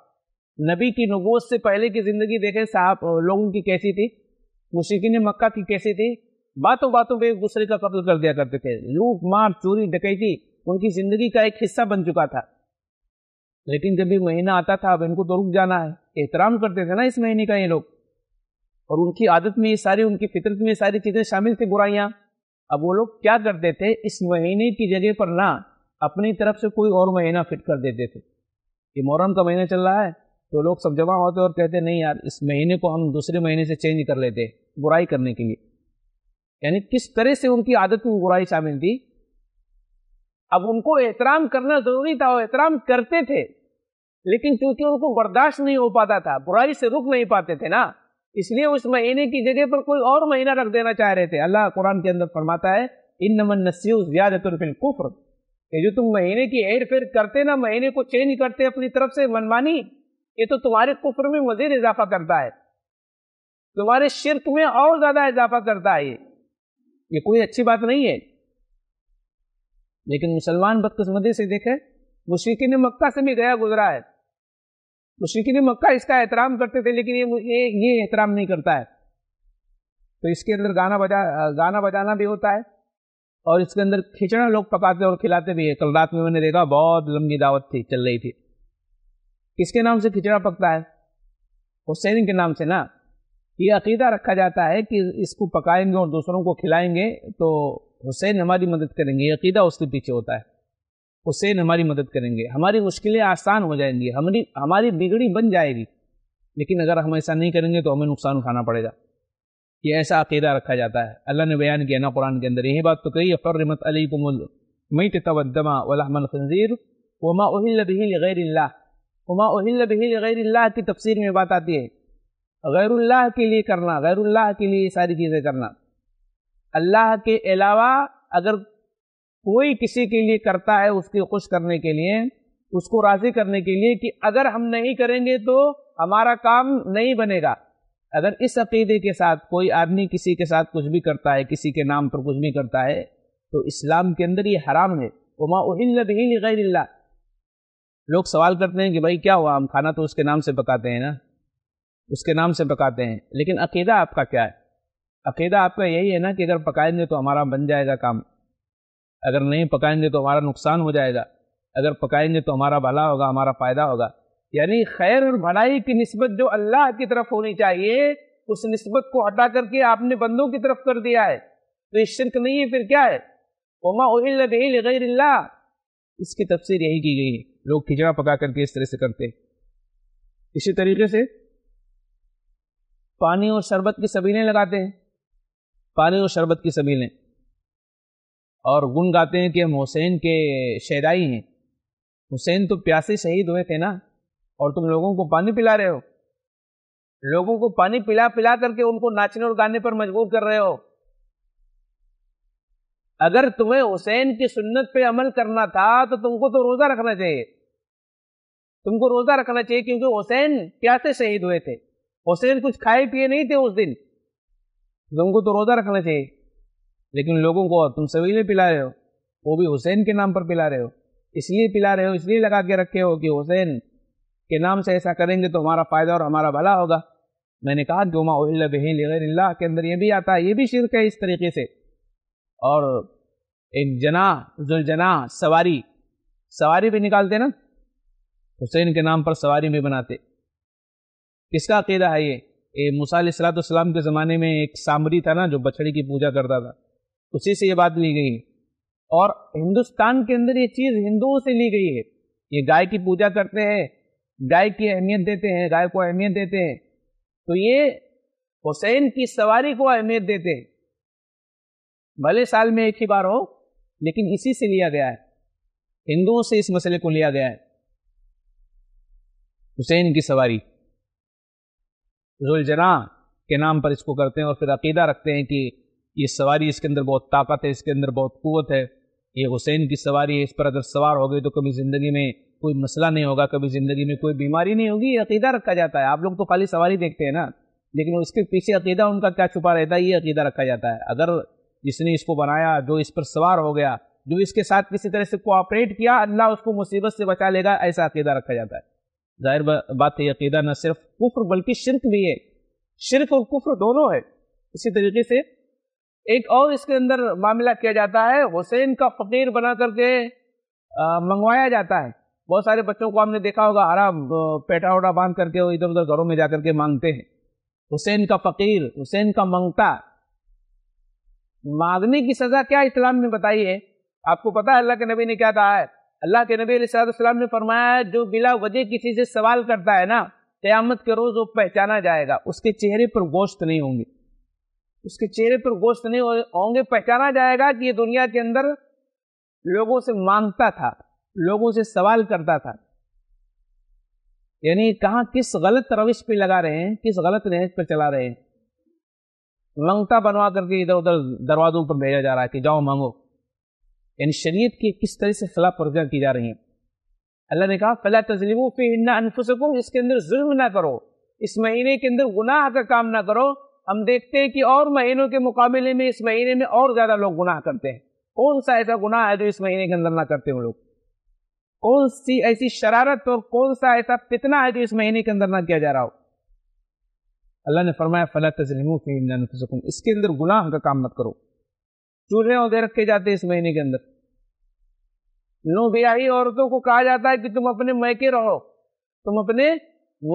नबी की नबूत से पहले की ज़िंदगी देखें साहब लोगों की कैसी थी मुश्किन मक्का की कैसे थी बातों बातों पे दूसरे का कत्ल कर दिया करते थे लूट मार चोरी डकैती उनकी जिंदगी का एक हिस्सा बन चुका था लेकिन जब ये महीना आता था अब इनको तो रुक जाना है एहतराम करते थे ना इस महीने का ये लोग और उनकी आदत में ये सारी उनकी फितरत में सारी चीज़ें शामिल थी बुराइयाँ अब वो लोग क्या करते थे इस महीने की जगह पर ना अपनी तरफ से कोई और महीना फिट कर देते थे ये मोहरम का महीना चल रहा है तो लोग सब जमा होते और कहते नहीं यार इस महीने को हम दूसरे महीने से चेंज कर लेते बुराई करने के लिए यानी किस तरह से उनकी आदत में बुराई शामिल थी अब उनको एहतराम करना जरूरी था वो एहतराम करते थे लेकिन क्योंकि उनको बर्दाश्त नहीं हो पाता था बुराई से रुक नहीं पाते थे ना इसलिए उस महीने की जगह पर कोई और महीना रख देना चाह रहे थे अल्लाह कुरान के अंदर फरमाता है इन नमन नस्यूस ये जो तुम महीने की हेर फेर करते ना महीने को चेंज करते अपनी तरफ से मनमानी ये तो तुम्हारे कुफर में मजीद इजाफा करता है तुम्हारे शिरक में और ज्यादा इजाफा करता है ये ये कोई अच्छी बात नहीं है लेकिन मुसलमान बदकस्मती से देखे मुश्रकी ने मक्का से भी गया गुजरा है मुश्रकी ने मक्का इसका एहतराम करते थे लेकिन ये ये ये एहतराम नहीं करता है तो इसके अंदर गाना बजा गाना बजाना भी होता है और इसके अंदर खिचड़ा लोग पकाते और खिलाते भी है कल रात में मैंने देखा बहुत लंबी दावत थी चल रही थी किसके नाम से खिचड़ा पकता है हुसैन के नाम से ना ये अकीदा रखा जाता है कि इसको पकाएंगे और दूसरों को खिलाएंगे तो हुसैन हमारी मदद करेंगे ये अकीदा उसके पीछे होता है हुसैन हमारी मदद करेंगे हमारी मुश्किलें आसान हो जाएंगी हमारी हमारी बिगड़ी बन जाएगी लेकिन अगर हम ऐसा नहीं करेंगे तो हमें नुकसान उठाना पड़ेगा ये ऐसा अकीदा रखा जाता है अल्लाह ने बयान किया ना कुरान के अंदर यही बात तो कही फर्रमत अली कुमल मई तवदमा वलामखीर वमा उहिल उमा उहिल्ला की तफसीर में बात आती है गैरुल्लाह के लिए करना गैरुल्लाह के लिए सारी चीज़ें करना अल्लाह के अलावा अगर कोई किसी के लिए करता है उसके खुश करने के लिए उसको राज़ी करने के लिए कि अगर हम नहीं करेंगे तो हमारा काम नहीं बनेगा अगर इस अकीदे के साथ कोई आदमी किसी के साथ कुछ भी करता है किसी के नाम पर कुछ भी करता है तो इस्लाम के अंदर ये हराम है उमा गैर लोग सवाल करते हैं कि भाई क्या हुआ हम खाना तो उसके नाम से पकाते हैं ना उसके नाम से पकाते हैं लेकिन अकेदा आपका क्या है अकेदा आपका यही है ना कि अगर पकाएंगे तो हमारा बन जाएगा काम अगर नहीं पकाएंगे तो हमारा नुकसान हो जाएगा अगर पकाएंगे तो हमारा भला होगा हमारा फ़ायदा होगा यानी खैर और भलाई की नस्बत जो अल्लाह की तरफ होनी चाहिए उस नस्बत को हटा करके आपने बंदों की तरफ कर दिया है तो ये शिरक नहीं है फिर क्या है वमा इसकी तफसीर यही की गई है लोग खिचड़ा पका करके इस तरह से करते इसी तरीके से पानी और शरबत की सबीलें लगाते हैं पानी और शरबत की सबीलें और गुन गाते हैं कि हम हुसैन के शहदाई हैं हुसैन तो प्यासे शहीद हुए थे ना और तुम लोगों को पानी पिला रहे हो लोगों को पानी पिला पिला करके उनको नाचने और गाने पर मजबूर कर रहे हो अगर तुम्हें हुसैन की सुन्नत पे अमल करना था तो तुमको तो रोजा रखना चाहिए तुमको रोजा रखना चाहिए क्योंकि हुसैन प्यासे शहीद हुए थे हुसैन कुछ खाए पिए नहीं थे उस दिन तुमको तो रोज़ा रखना चाहिए लेकिन लोगों को तुम ने पिला रहे हो वो भी हुसैन के नाम पर पिला रहे हो इसलिए पिला रहे हो इसलिए लगा के रखे हो कि हुसैन के नाम से ऐसा करेंगे तो हमारा फ़ायदा और हमारा भला होगा मैंने कहा गोमा ओहिल्ला बहिल्ला के अंदर ये भी आता है ये भी शिरक है इस तरीके से और एक जना जुलजना सवारी सवारी भी निकालते ना हुसैन के नाम पर सवारी भी बनाते किसका अकीदा है ये ये मूसा सलाम के ज़माने में एक सामरी था ना जो बछड़ी की पूजा करता था उसी से ये बात ली गई और हिंदुस्तान के अंदर ये चीज़ हिंदुओं से ली गई है ये गाय की पूजा करते हैं गाय की अहमियत देते हैं गाय को अहमियत देते हैं तो ये हुसैन की सवारी को अहमियत देते हैं भले साल में एक ही बार हो लेकिन इसी से लिया गया है हिंदुओं से इस मसले को लिया गया है हुसैन की सवारी जुलजना के नाम पर इसको करते हैं और फिर अकीदा रखते हैं कि ये सवारी इसके अंदर बहुत ताकत है इसके अंदर बहुत क़ुत है ये हुसैन की सवारी है इस पर अगर सवार हो गई तो कभी ज़िंदगी में कोई मसला नहीं होगा कभी ज़िंदगी में कोई बीमारी नहीं होगी अकीदा रखा जाता है आप लोग तो खाली सवारी देखते हैं ना लेकिन उसके पीछे अकीदा उनका क्या छुपा रहता है ये अकीदा रखा जाता है अगर जिसने इसको बनाया जो इस पर सवार हो गया जो इसके साथ किसी तरह से कोऑपरेट किया अल्लाह उसको मुसीबत से बचा लेगा ऐसा अकीदा रखा जाता है जाहिर बात है अकीदा न सिर्फ कुफ्र बल्कि शिरक भी है शिरक और कुफ्र दोनों है इसी तरीके से एक और इसके अंदर मामला किया जाता है हुसैन का फ़कीर बना करके मंगवाया जाता है बहुत सारे बच्चों को हमने देखा होगा आराम पेटा उटा बांध करके इधर उधर घरों में जा करके मांगते हैं हुसैन का फ़कीर हुसैन का मंगता मांगने की सज़ा क्या इस्लाम में बताई है आपको पता है अल्लाह के नबी ने क्या कहा है अल्लाह के नबी सलाम ने फरमाया जो बिला वजह किसी से सवाल करता है ना क़यामत के रोज़ वो पहचाना जाएगा उसके चेहरे पर गोश्त नहीं होंगे उसके चेहरे पर गोश्त नहीं होंगे पहचाना जाएगा कि ये दुनिया के अंदर लोगों से मांगता था लोगों से सवाल करता था यानी कहाँ किस गलत रविश पे लगा रहे हैं किस गलत नहज पर चला रहे हैं मंगता बनवा करके इधर उधर दरवाजों पर भेजा जा रहा है कि जाओ मांगो यानी शरीयत की किस तरह से फला वर्जा की जा रही है अल्लाह ने कहा फला तजलिम फिर ना अनफुसकुम इसके अंदर जुल्म ना करो इस महीने के अंदर गुनाह का काम ना करो हम देखते हैं कि और महीनों के मुकाबले में इस महीने में और ज़्यादा लोग गुनाह करते हैं कौन सा ऐसा गुनाह है जो इस महीने के अंदर ना करते हैं लोग कौन सी ऐसी शरारत और कौन सा ऐसा फितना है जो इस महीने के अंदर ना किया जा रहा हो अल्लाह ने फरमाया फला तजलिम इसके अंदर गुनाह का काम मत करो चूल्हे वगैरह रखे जाते हैं इस महीने के अंदर नौ ब्याही औरतों को कहा जाता है कि तुम अपने मैके रहो तुम अपने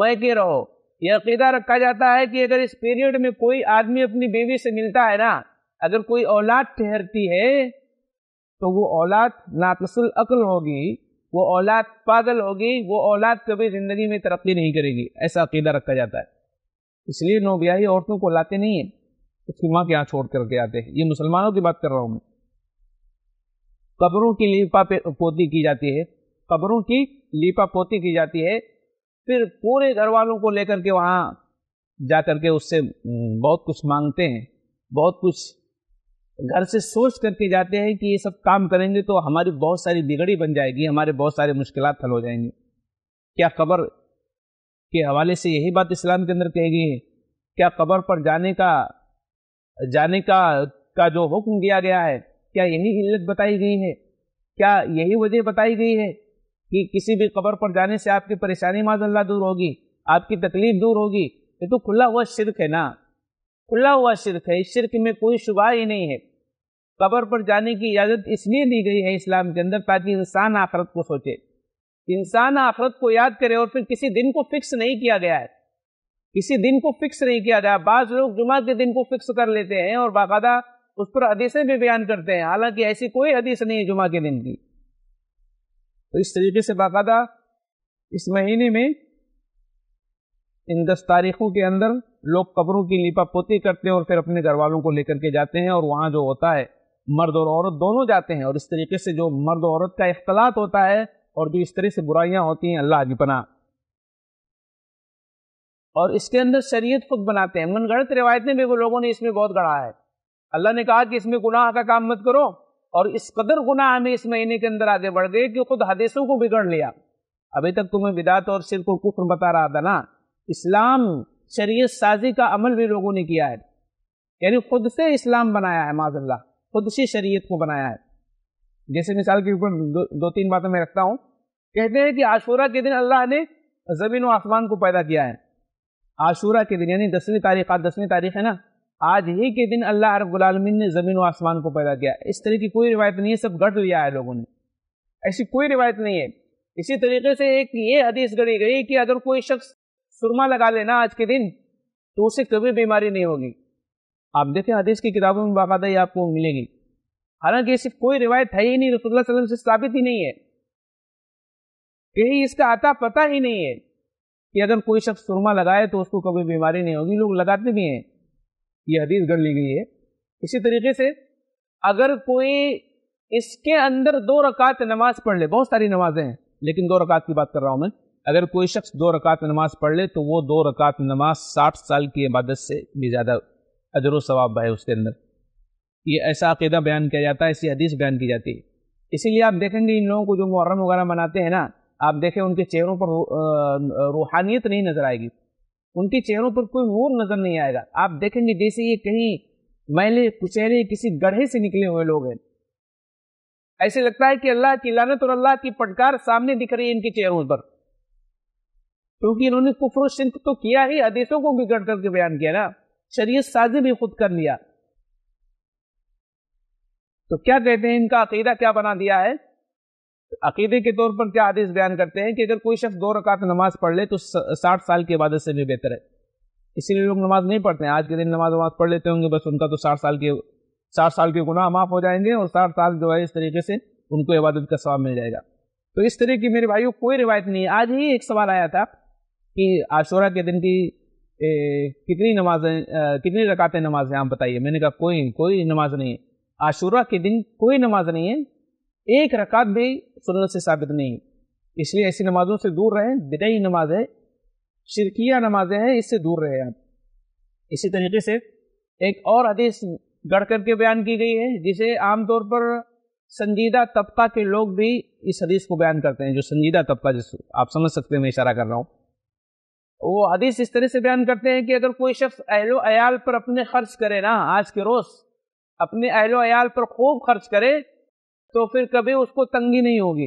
मैके रहो यह अकीदा रखा जाता है कि अगर इस पीरियड में कोई आदमी अपनी बीवी से मिलता है ना अगर कोई औलाद ठहरती है तो वो औलाद नातसल अकल होगी वो औलाद पागल होगी वो औलाद कभी ज़िंदगी में तरक्की नहीं करेगी ऐसा अकीदा रखा जाता है इसलिए ब्याही औरतों को लाते नहीं है उसकी माँ के यहाँ छोड़ करके आते हैं ये मुसलमानों की बात कर रहा हूँ मैं कब्रों की लीपा पोती की जाती है कब्रों की लीपा पोती की जाती है फिर पूरे घर वालों को लेकर के वहाँ जा कर के उससे बहुत कुछ मांगते हैं बहुत कुछ घर से सोच करके जाते हैं कि ये सब काम करेंगे तो हमारी बहुत सारी बिगड़ी बन जाएगी हमारे बहुत सारे मुश्किल हल हो जाएंगे क्या कबर के हवाले से यही बात इस्लाम के अंदर कही गई है क्या कब्र पर जाने का जाने का का जो हुक्म दिया गया है क्या यही इल्लत बताई गई है क्या यही वजह बताई गई है कि किसी भी कबर पर जाने से आपकी परेशानी माजल्ला दूर होगी आपकी तकलीफ दूर होगी ये तो खुला हुआ शिरक है ना खुला हुआ शिरक है इस शिरक में कोई शुबा ही नहीं है कबर पर जाने की इजाज़त इसलिए दी गई है इस्लाम के अंदर ताकि इंसान आखरत को सोचे इंसान आखरत को याद करे और फिर किसी दिन को फिक्स नहीं किया गया है किसी दिन को फिक्स नहीं किया गया बाज़ लोग जुमा के दिन को फिक्स कर लेते हैं और बाकायदा उस पर हदीसें भी बयान करते हैं हालांकि ऐसी कोई हदीस नहीं है जुमा के दिन की तो इस तरीके से बाकायदा इस महीने में इन दस तारीखों के अंदर लोग कब्रों की लिपा पोती करते हैं और फिर अपने घर वालों को लेकर के जाते हैं और वहाँ जो होता है मर्द और औरत दोनों जाते हैं और इस तरीके से जो मर्द औरत का इख्तलात होता है और जो इस तरह से बुराइयाँ होती हैं अल्लाह की पना और इसके अंदर शरीयत खुद बनाते हैं मनगढ़ रिवायतें भी वो लोगों ने इसमें बहुत गढ़ा है अल्लाह ने कहा कि इसमें गुनाह का काम मत करो और इस कदर गुनाह हमें इस महीने के अंदर आगे बढ़ गए कि खुद हदीसों को बिगड़ लिया अभी तक तुम्हें विदात और सिर को कुफर बता रहा था ना इस्लाम शरीय साजी का अमल भी लोगों ने किया है यानी खुद से इस्लाम बनाया है माजल्ला खुद से शरीयत को बनाया है जैसे मिसाल के ऊपर दो, दो तीन बातें मैं रखता हूँ कहते हैं कि आशूरा के दिन अल्लाह ने ज़मीन व आसमान को पैदा किया है आशूरा के दिन यानी दसवीं तारीख आज दसवीं तारीख है ना आज ही के दिन अल्लाह अरबालमीन ने ज़मीन व आसमान को पैदा किया इस तरह की कोई रिवायत नहीं है सब गढ़ लिया है लोगों ने ऐसी कोई रिवायत नहीं है इसी तरीके से एक ये हदीस गढ़ी गई कि अगर कोई शख्स सुरमा लगा लेना आज के दिन तो उसे कभी बीमारी नहीं होगी आप देखें हदीस की किताबों में बाकायदा ही आपको मिलेगी हालांकि ऐसी कोई रिवायत है ही नहीं रसोल्ला वसलम से साबित ही नहीं है यही इसका आता पता ही नहीं है कि अगर कोई शख्स सुरमा लगाए तो उसको कभी बीमारी नहीं होगी लोग लगाते भी हैं ये हदीस गढ़ ली गई है इसी तरीके से अगर कोई इसके अंदर दो रकात नमाज पढ़ ले बहुत सारी नमाजें हैं लेकिन दो रकात की बात कर रहा हूँ मैं अगर कोई शख्स दो रकात नमाज पढ़ ले तो वो दो रकात नमाज साठ साल की इबादत से भी ज़्यादा अजर वाब है उसके अंदर ये ऐसा अकैदा बयान किया जाता है ऐसी हदीस बयान की जाती है इसीलिए आप देखेंगे इन लोगों को जो मुहर्रम वगैरह मनाते हैं ना आप देखें उनके चेहरों पर रूहानियत नहीं नज़र आएगी उनके चेहरों पर कोई मोर नजर नहीं आएगा आप देखेंगे जैसे ये कहीं मैले कुचेरे किसी गढ़े से निकले हुए लोग हैं ऐसे लगता है कि अल्लाह की लानत और अल्लाह की पटकार सामने दिख रही है इनके चेहरों पर क्योंकि इन्होंने कुफर सिंह तो किया ही आदेशों को बिगड़ करके बयान किया ना शरीय साजी भी खुद कर लिया तो क्या कहते हैं इनका अकीदा क्या बना दिया है अकीदे के तौर पर क्या आदेश बयान करते हैं कि अगर कोई शख्स दो रकात नमाज पढ़ ले तो साठ साल की इबादत से भी बेहतर है इसीलिए लोग नमाज नहीं पढ़ते हैं आज के दिन नमाज वमाज पढ़ लेते होंगे बस उनका तो साठ साल के साठ साल के गुनाह माफ़ हो जाएंगे और साठ साल जो है इस तरीके से उनको इबादत का स्वाब मिल जाएगा तो इस तरह की मेरे भाइयों कोई रिवायत नहीं है आज ही एक सवाल आया था कि आशोरा के दिन की ए, कितनी नमाजें कितनी रकातें नमाजें आप बताइए मैंने कहा कोई कोई नमाज नहीं है आशूरा के दिन कोई नमाज नहीं है एक रकात भी सुन्नत से साबित नहीं इसलिए ऐसी नमाजों से दूर रहें बिदई नमाज है शिरकिया नमाजें हैं इससे दूर रहें आप इसी तरीके से एक और हदीस गढ़ करके बयान की गई है जिसे आमतौर पर संजीदा तबका के लोग भी इस हदीस को बयान करते हैं जो संजीदा तबका जिस आप समझ सकते हैं मैं इशारा कर रहा हूँ वो हदीस इस तरह से बयान करते हैं कि अगर कोई शख्स अहलो अयाल पर अपने खर्च करे ना आज के रोज़ अपने अहलो अयाल पर खूब खर्च करे तो फिर कभी उसको तंगी नहीं होगी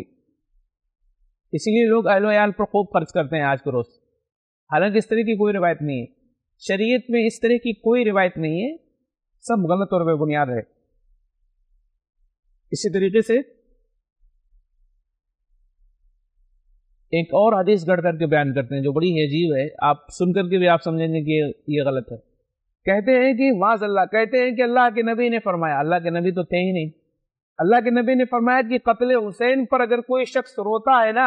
इसीलिए लोग अलोयाल पर खूब खर्च करते हैं आज के रोज़ हालांकि इस तरह की कोई रिवायत नहीं है शरीयत में इस तरह की कोई रिवायत नहीं है सब गलत और बेबुनियाद है इसी तरीके से एक और आदेश गढ़ करके बयान करते हैं जो बड़ी अजीब है आप सुनकर के भी आप समझेंगे कि ये गलत है कहते हैं कि माज अल्लाह कहते हैं कि अल्लाह के नबी ने फरमाया अल्लाह के नबी तो थे ही नहीं अल्लाह के नबी ने फरमाया कि कतल हुसैन पर अगर कोई शख्स रोता है ना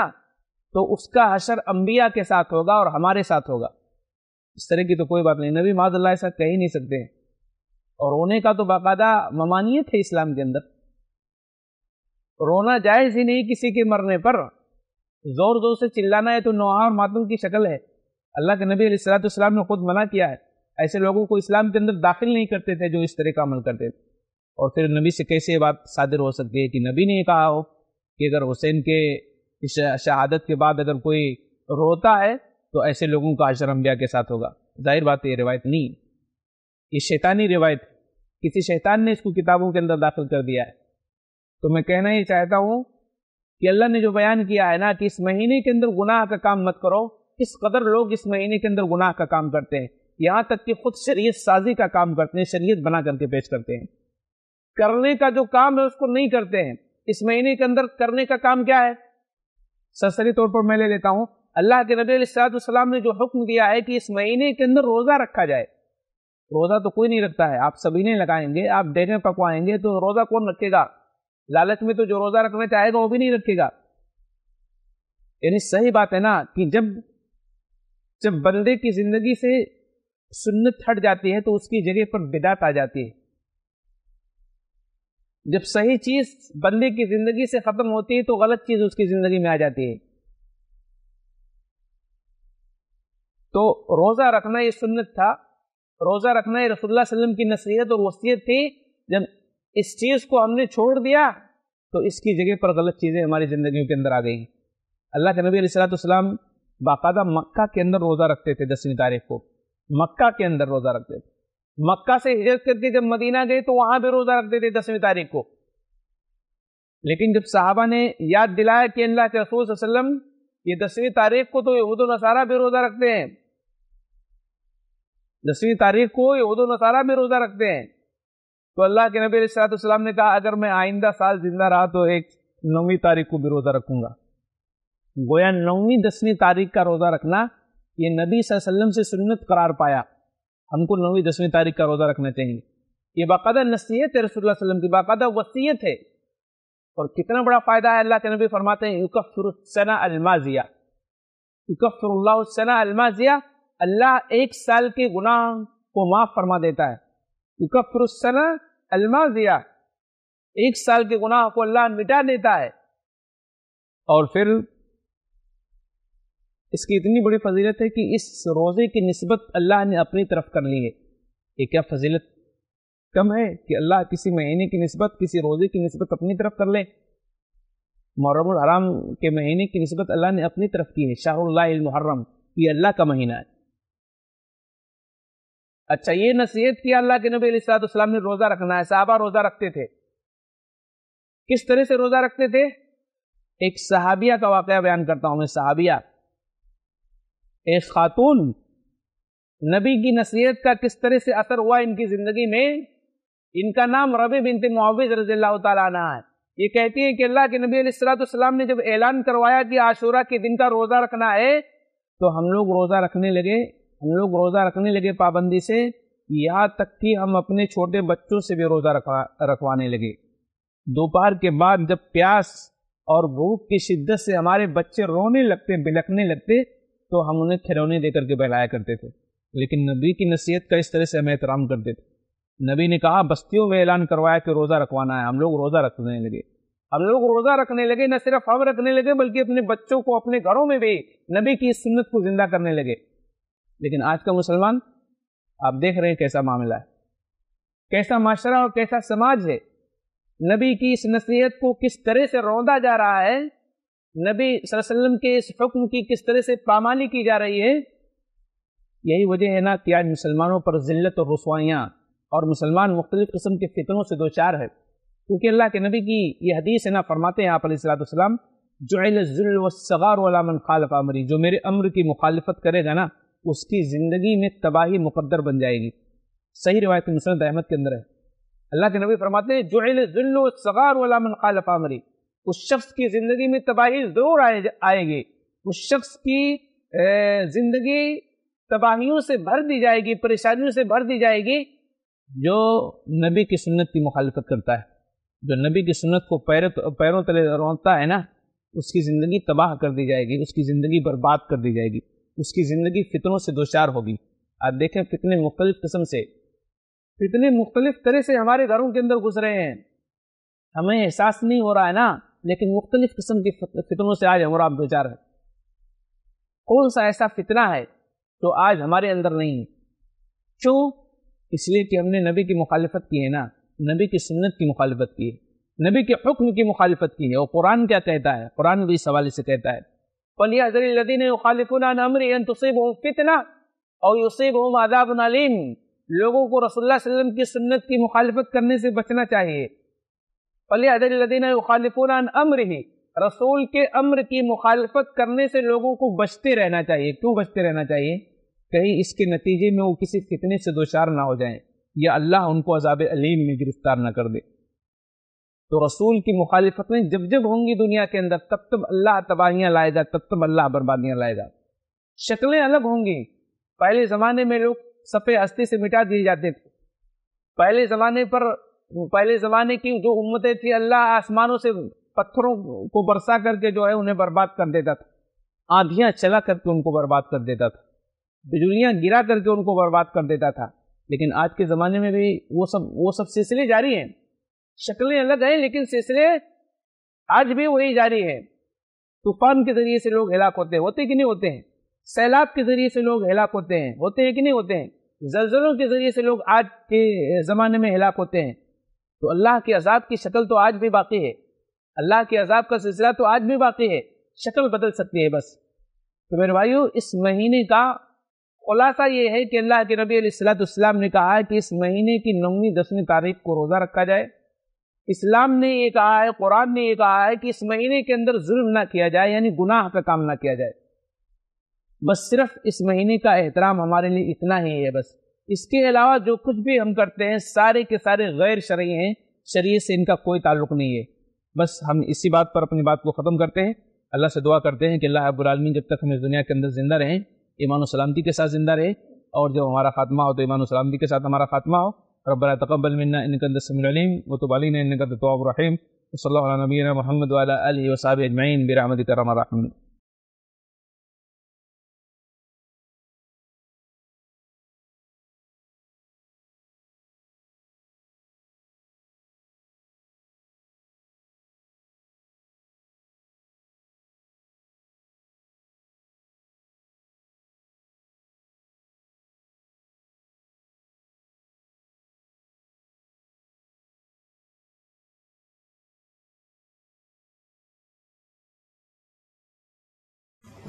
तो उसका हशर अम्बिया के साथ होगा और हमारे साथ होगा इस तरह की तो कोई बात नहीं नबी अल्लाह ऐसा कह ही नहीं सकते और रोने का तो बाकायदा ममानियत है इस्लाम के अंदर रोना जायज़ ही नहीं किसी के मरने पर ज़ोर ज़ोर से चिल्लाना है तो नोहा और मातम की शक्ल है अल्लाह के नबी सलाम ने खुद मना किया है ऐसे लोगों को इस्लाम के अंदर दाखिल नहीं करते थे जो इस तरह का अमल करते थे और फिर नबी से कैसे बात शादिर हो सकती है कि नबी ने कहा हो कि अगर हुसैन के इस शहादत के बाद अगर कोई रोता है तो ऐसे लोगों का अशर अम्बिया के साथ होगा जाहिर बात ये रिवायत नहीं ये शैतानी रिवायत किसी शैतान ने इसको किताबों के अंदर दाखिल कर दिया है तो मैं कहना ही चाहता हूँ कि अल्लाह ने जो बयान किया है ना कि इस महीने के अंदर गुनाह का काम मत करो किस कदर लोग इस महीने के अंदर गुनाह का काम करते हैं यहाँ तक कि खुद शरीय साजी का काम करते हैं शरीय बना करके पेश करते हैं करने का जो काम है उसको नहीं करते हैं इस महीने के अंदर करने का काम क्या है सरसरी तौर पर मैं ले लेता हूं अल्लाह के नबी सलाम ने जो हुक्म दिया है कि इस महीने के अंदर रोज़ा रखा जाए रोज़ा तो कोई नहीं रखता है आप सभी ने लगाएंगे आप डेरे पकवाएंगे तो रोज़ा कौन रखेगा लालच में तो जो रोज़ा रखना चाहेगा वो भी नहीं रखेगा यानी सही बात है ना कि जब जब बंदे की ज़िंदगी से सुन्नत हट जाती है तो उसकी जगह पर बिदात आ जाती है जब सही चीज बंदे की जिंदगी से खत्म होती है तो गलत चीज उसकी जिंदगी में आ जाती है तो रोजा रखना ये सुन्नत था रोजा रखना ये रसोल्ला वसल्लम की नसीहत और वसीयत थी जब इस चीज को हमने छोड़ दिया तो इसकी जगह पर गलत चीजें हमारी जिंदगी के अंदर आ गई अल्लाह के नबी सलाम बाकायदा मक्का के अंदर रोजा रखते थे दसवीं तारीख को मक्का के अंदर रोजा रखते थे मक्का से हिजरत करके जब मदीना गए तो वहां भी रोजा रखते थे दसवीं तारीख को लेकिन जब साहबा ने याद दिलाया कि अल्लाह के रसूल ये दसवीं तारीख को तो यहूद नसारा भी रोजा रखते हैं दसवीं तारीख को यहूद नसारा भी रोजा रखते हैं तो अल्लाह के नबी सलाम ने कहा अगर मैं आइंदा साल जिंदा रहा तो एक नौवीं तारीख को भी रोजा रखूंगा गोया नौवीं दसवीं तारीख का रोजा रखना ये नबी वसल्लम से सुन्नत करार पाया हमको नौवीं दसवीं तारीख का रोज़ा रखना चाहिए ये बाकायदा नसीहत है रसोल्ला वसलम की बाकायदा वसीयत है और कितना बड़ा फ़ायदा है अल्लाह के नबी फरमाते हैं युकफ़रसना अलमाजिया युकफ़रसना अलमाजिया अल्लाह एक साल के गुनाह को माफ़ फरमा देता है युकफ़रसना अलमाजिया एक साल के गुनाह को अल्लाह मिटा देता है और फिर इसकी इतनी बड़ी फजीलत है कि इस रोज़े की नस्बत अल्लाह ने अपनी तरफ कर ली है ये क्या फजीलत कम है कि अल्लाह किसी महीने की नस्बत किसी रोज़े की नस्बत अपनी तरफ कर ले मुहर्रम आराम के महीने की नस्बत अल्लाह ने अपनी तरफ की है शाहरुल्लाहर्रम ये अल्लाह का महीना है अच्छा ये नसीहत किया अल्लाह के नबी सलाम ने रोज़ा रखना है साहबा रोज़ा रखते थे किस तरह से रोज़ा रखते थे एक सहाबिया का वाक़ बयान करता हूँ मैं सहाबिया एक खातून नबी की नसीहत का किस तरह से असर हुआ इनकी ज़िंदगी में इनका नाम रबी बिनते मुआविज़ रजी अल्लाह है ये कहती है कि अल्लाह के नबी सलाम ने जब ऐलान करवाया कि आशूरा के दिन का रोज़ा रखना है तो हम लोग रोज़ा रखने लगे हम लोग रोज़ा रखने लगे पाबंदी से यहाँ तक कि हम अपने छोटे बच्चों से भी रोज़ा रखवा रखवाने लगे दोपहर के बाद जब प्यास और भूख की शिद्दत से हमारे बच्चे रोने लगते बिलखने लगते तो हम उन्हें खिलौने दे करके बहलाया करते थे लेकिन नबी की नसीहत का इस तरह से हम एहतराम करते थे नबी ने कहा बस्तियों में ऐलान करवाया कि रोज़ा रखवाना है हम लोग रोज़ा रखने लगे हम लोग रोज़ा रखने लगे न सिर्फ हम रखने लगे बल्कि अपने बच्चों को अपने घरों में भी नबी की इस सुन्नत को ज़िंदा करने लगे लेकिन आज का मुसलमान आप देख रहे हैं कैसा मामला है कैसा माशरा और कैसा समाज है नबी की इस नसीहत को किस तरह से रौंदा जा रहा है नबी वसल्लम के इस हुक्म की किस तरह से पामाली की जा रही है यही वजह है ना कि आज मुसलमानों पर जिल्लत और रसवाइयाँ और मुसलमान मुख्तलिफ़ कस्म के फितरों से दो चार है क्योंकि अल्लाह के नबी की यह हदीस है ना फरमाते हैं आप सलाम जुल्सगार खालफ आमरी जो मेरे अम्र की मुखालफत करेगा ना उसकी ज़िंदगी में तबाही मुकदर बन जाएगी सही रिवायत मुसरत अहमद के अंदर है अल्लाह के नबी फरमाते हैं जुल्सगार वालामन खालफ आमरी उस शख्स की ज़िंदगी में तबाही ज़रूर आएगी उस शख्स की ज़िंदगी तबाहियों से भर दी जाएगी परेशानियों से भर दी जाएगी जो नबी की सुन्नत की मुखालफत करता है जो नबी की सुन्नत को पैर पैरों तले रोता है ना उसकी ज़िंदगी तबाह कर दी जाएगी उसकी ज़िंदगी बर्बाद कर दी जाएगी उसकी ज़िंदगी फितरों से दोचार होगी आप देखें कितने मुख्तलिफ़ किस्म से कितने मुख्तलिफ़ तरह से हमारे घरों के अंदर घुस रहे हैं हमें एहसास नहीं हो रहा है ना लेकिन मुख्तलिफ़ किस्म के फितरों से आज हमारा चार है कौन सा ऐसा फितना है जो आज हमारे अंदर नहीं है क्यों इसलिए कि हमने नबी की मुखालफत की है ना नबी की सुन्नत की मुखालफत की है नबी के हुक्म की मुखालफत की है और कुरान क्या कहता है कुरान भी इस हवाले से कहता है फितना और युसीब आदाब नालीम लोगों को रसोल्ला की सुन्नत की मुखालफत करने से बचना चाहिए फ़लियादिन रसूल के अम्र की मुखालफत करने से लोगों को बचते रहना चाहिए क्यों बचते रहना चाहिए कहीं इसके नतीजे में वो किसी कितने से दोचार ना हो जाए या अल्लाह उनको अजाब अलीम में गिरफ्तार ना कर दे तो रसूल की मुखालफतें जब जब होंगी दुनिया के अंदर तब तब अल्लाह तबाहियां लाएगा तब तब अल्लाह बर्बादियां लाएगा शक्लें अलग होंगी पहले ज़माने में लोग सफ़े अस्थि से मिटा दिए जाते थे पहले ज़माने पर पहले ज़माने की जो उम्मतें थी अल्लाह आसमानों से पत्थरों को बरसा करके जो है उन्हें बर्बाद कर देता था आंधियां चला करके उनको बर्बाद कर देता था बिजलियां गिरा करके उनको बर्बाद कर देता था लेकिन आज के ज़माने में भी वो सब वो सब सिलसिले जारी हैं शक्लें अलग हैं लेकिन सिलसिले आज भी वही जारी है तूफान के ज़रिए से लोग हिलाक होते हैं होते कि नहीं होते हैं सैलाब के ज़रिए से लोग हिलाक होते हैं होते हैं कि नहीं होते हैं जलजलों के ज़रिए से लोग आज के ज़माने में हिलाक होते हैं तो अल्लाह के अजाब की शक्ल तो आज भी बाकी है अल्लाह के अजाब का सिलसिला तो आज भी बाकी है शक्ल बदल सकती है बस तो मेरे भाई इस महीने का खुलासा ये है कि अल्लाह के नबी सलाम ने कहा है कि इस महीने की नौवीं दसवीं तारीख को रोज़ा रखा जाए इस्लाम ने ये कहा है कुरान ने ये कहा है कि इस महीने के अंदर जुल्म ना किया जाए यानी गुनाह का काम ना किया जाए बस सिर्फ इस महीने का एहतराम हमारे लिए इतना ही है बस इसके अलावा जो कुछ भी हम करते हैं सारे के सारे गैर शर्य हैं शरीय से इनका कोई ताल्लुक नहीं है बस हम इसी बात पर अपनी बात को ख़त्म करते हैं अल्लाह से दुआ करते हैं कि अल्लाह अबालमी जब तक हम इस दुनिया के अंदर ज़िंदा रहें ईमान सलामती के साथ ज़िंदा रहे और जब हमारा खात्मा हो तो ईमान सलामती के साथ हमारा खात्मा हो रबरा तकबल मिनकंदीम व वतबालिन इनकदतवाब रहीम वसल नबीन महमद वाली वसाब अजमैन बिरमद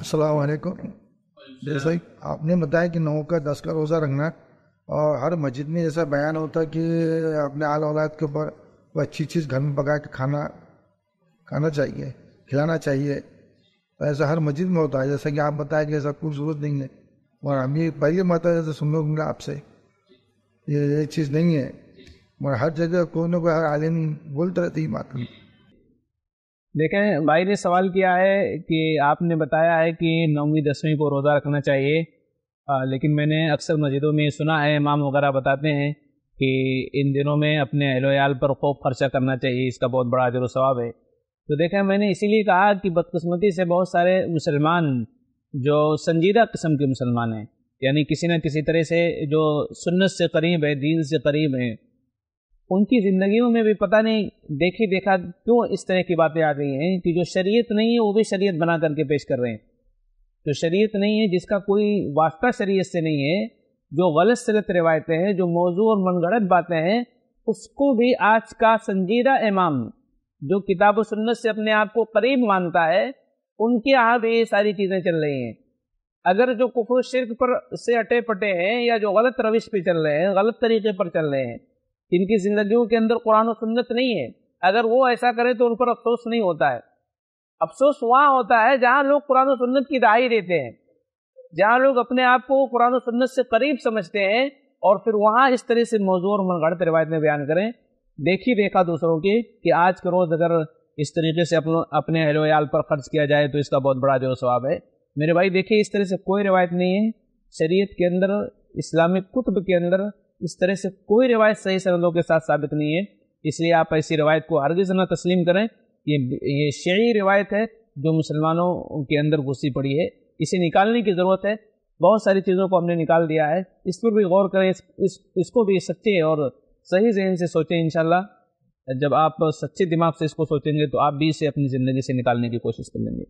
असलकुम जैसा ही आपने बताया कि नौ का दस का रोज़ा रखना और हर मस्जिद में जैसा बयान होता है कि अपने आल औलाद के ऊपर वो अच्छी चीज़ घर में पका के खाना खाना चाहिए खिलाना चाहिए तो ऐसा हर मस्जिद में होता है जैसा कि आप बताए कि ऐसा कोई ज़रूरत नहीं है और हम ये पहले मत जैसे तो सुनने को मिला आपसे ये चीज़ नहीं है मगर हर जगह कोई ना कोई हर आलिम बोलते रहते ही माता देखें भाई ने सवाल किया है कि आपने बताया है कि नौवीं दसवीं को रोज़ा रखना चाहिए आ, लेकिन मैंने अक्सर मस्जिदों में सुना है इमाम वगैरह बताते हैं कि इन दिनों में अपने अहलोयाल पर खूब खर्चा करना चाहिए इसका बहुत बड़ा अजर सवाब है तो देखें मैंने इसीलिए कहा कि बदकस्मती से बहुत सारे मुसलमान जो संजीदा किस्म के मुसलमान हैं यानी किसी न किसी तरह से जो सुन्नत से करीब है दीन से करीब हैं उनकी ज़िंदगियों में भी पता नहीं देखे देखा क्यों इस तरह की बातें आ गई हैं कि जो शरीयत नहीं है वो भी शरीयत बना करके पेश कर रहे हैं जो शरीयत नहीं है जिसका कोई वास्ता शरीयत से नहीं है जो गलत सलत रिवायतें हैं जो मौजू और मनगढ़ बातें हैं उसको भी आज का संजीदा इमाम जो किताब सुन्नत से अपने आप को करीब मानता है उनके यहाँ भी ये सारी चीज़ें चल रही हैं अगर जो कुफर शिरक पर से अटे पटे हैं या जो गलत रविश पे चल रहे हैं गलत तरीके पर चल रहे हैं इनकी ज़िंदगियों के अंदर कुरान और सुन्नत नहीं है अगर वो ऐसा करें तो उन पर अफसोस नहीं होता है अफसोस वहाँ होता है जहाँ लोग कुरान और सुन्नत की दहाई देते हैं जहाँ लोग अपने आप को कुरान और सुन्नत से करीब समझते हैं और फिर वहाँ इस तरह से मौजूद और मनगढ़ रिवायत में बयान करें देखी देखा दूसरों की कि आज के रोज़ अगर इस तरीके से अपने अपने अहलोयाल पर खर्च किया जाए तो इसका बहुत बड़ा जो स्वाब है मेरे भाई देखिए इस तरह से कोई रिवायत नहीं है शरीयत के अंदर इस्लामिक कुतब के अंदर इस तरह से कोई रिवायत सही सनदों के साथ साबित नहीं है इसलिए आप ऐसी रिवायत को अर्जी जना तस्लीम करें ये ये शयी रिवायत है जो मुसलमानों के अंदर घुसी पड़ी है इसे निकालने की ज़रूरत है बहुत सारी चीज़ों को हमने निकाल दिया है इस पर भी गौर करें इस, इस इसको भी सच्चे और सही जहन से सोचें इन जब आप सच्चे दिमाग से इसको सोचेंगे तो आप भी इसे अपनी ज़िंदगी से निकालने की कोशिश कर लेंगे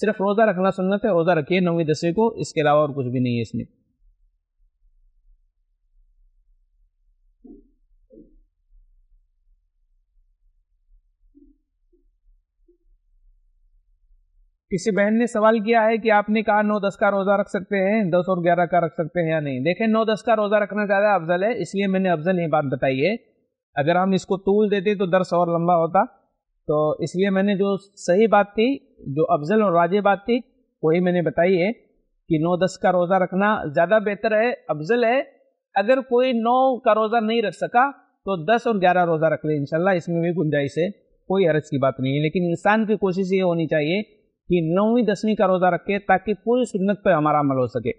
सिर्फ रोज़ा रखना सुनत है रोज़ा रखिए नौवीं दसवीं को इसके अलावा और कुछ भी नहीं है इसमें किसी बहन ने सवाल किया है कि आपने कहा नौ दस का रोज़ा रख सकते हैं दस और ग्यारह का रख सकते हैं या नहीं देखें नौ दस का रोज़ा रखना ज़्यादा अफजल है इसलिए मैंने अफजल ये बात बताई है अगर हम इसको तूल देते तो दर्स और लंबा होता तो इसलिए मैंने जो सही बात थी जो अफजल और वाजे बात थी वही मैंने बताई है कि नौ दस का रोज़ा रखना ज़्यादा बेहतर है अफजल है अगर कोई नौ का रोज़ा नहीं रख सका तो दस और ग्यारह रोज़ा रख ले इनशाला इसमें भी गुंजाइश है कोई हरज की बात नहीं है लेकिन इंसान की कोशिश ये होनी चाहिए कि नौवीं दसवीं का रोज़ा रखे ताकि पूरी सुन्नत पर हमारा अमल हो सके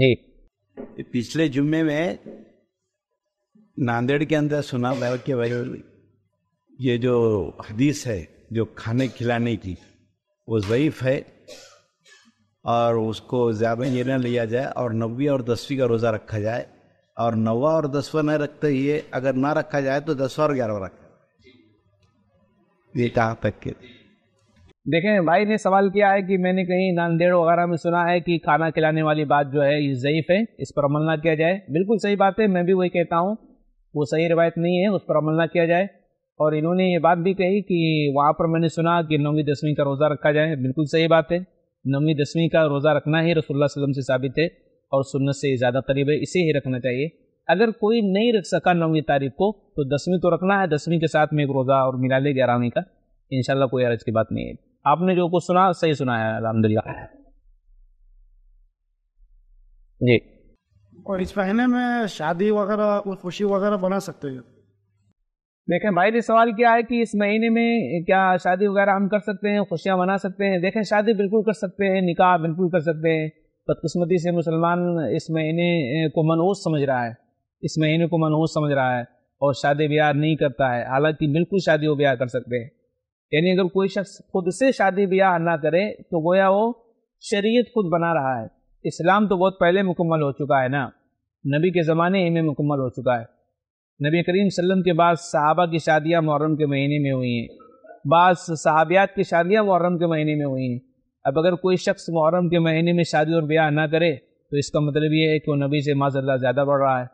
जी पिछले जुम्मे में नांदेड़ के अंदर सुना था कि भाई ये जो हदीस है जो खाने खिलाने की वो ज़यीफ़ है और उसको ज़्यादा ये ना लिया जाए और नब्बे और दसवीं का रोज़ा रखा जाए और नवा और दसवा न रखते ये अगर ना रखा जाए तो दसवा और ग्यारहवा रखा ये कहाँ तक के देखें भाई ने सवाल किया है कि मैंने कहीं नांदेड़ वगैरह में सुना है कि खाना खिलाने वाली बात जो है ये ज़यीफ़ है इस पर अमल ना किया जाए बिल्कुल सही बात है मैं भी वही कहता हूँ वो सही रिवायत नहीं है उस पर अमल ना किया जाए और इन्होंने ये बात भी कही कि वहाँ पर मैंने सुना कि नौवीं दसवीं का रोज़ा रखा जाए बिल्कुल सही बात है नौवीं दसवीं का रोज़ा रखना ही रसोल्ला वसलम से साबित है और सुन्नत से ज़्यादा करीब है इसे ही रखना चाहिए अगर कोई नहीं रख सका नौवीं तारीख को तो दसवीं तो रखना है दसवीं के साथ में एक रोज़ा और मिला ले ग्यारहवीं का इन कोई अरज की बात नहीं है आपने जो कुछ सुना सही सुनाया है अलहमदिल्ला जी और इस महीने में शादी वगैरह खुशी वगैरह बना सकते हो देखें भाई ने सवाल किया है कि इस महीने में क्या शादी वगैरह हम कर सकते हैं खुशियाँ बना सकते हैं देखें शादी बिल्कुल कर सकते हैं निकाह बिल्कुल कर सकते हैं बदकस्मती से मुसलमान इस महीने को मनहूस समझ रहा है इस महीने को मनहूस समझ रहा है और शादी ब्याह नहीं करता है हालांकि बिल्कुल शादी ब्याह कर सकते हैं यानी अगर कोई शख्स खुद से शादी ब्याह ना करे तो गोया वो शरीयत खुद बना रहा है इस्लाम तो बहुत पहले मुकम्मल हो चुका है ना नबी के ज़माने में मुकम्मल हो चुका है नबी करीम सल्लम के बाद सहाबा की शादियाँ मुहर्रम के महीने में हुई हैं बाद सहाबियात की शादियाँ मुहर्रम के महीने में हुई हैं अब अगर कोई शख्स मुहर्रम के महीने में शादी और ब्याह ना करे तो इसका मतलब ये है कि वो नबी से माजल्ला ज़्यादा बढ़ रहा है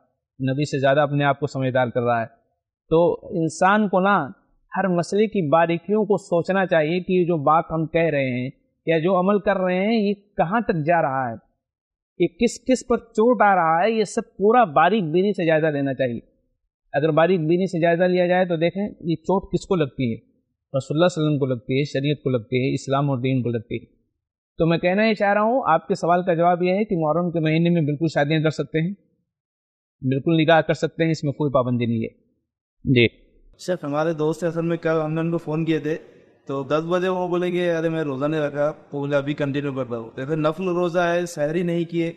नबी से ज़्यादा अपने आप को समझदार कर रहा है तो इंसान को ना हर मसले की बारीकियों को सोचना चाहिए कि ये जो बात हम कह रहे हैं या जो अमल कर रहे हैं ये कहाँ तक जा रहा है ये किस किस पर चोट आ रहा है ये सब पूरा बारीक बीनी से जायज़ा लेना चाहिए अगर बारीक बीनी से जायज़ा लिया जाए तो देखें ये चोट किसको लगती है रसोल्ला वसलम को लगती है शरीयत को लगती है इस्लाम और दीन को लगती है तो मैं कहना ये चाह रहा हूँ आपके सवाल का जवाब यह है कि मुहर्रम के महीने में बिल्कुल शादियाँ कर सकते हैं बिल्कुल निगाह कर सकते हैं इसमें कोई पाबंदी नहीं है जी शेफ हमारे दोस्त असल में कल हमने उनको फ़ोन किए थे तो दस बजे वो बोलेंगे अरे मैं रोज़ा नहीं रखा बोले अभी कंटिन्यू कर रहा हूँ जैसे तो नफल रोज़ा है सहरी नहीं किए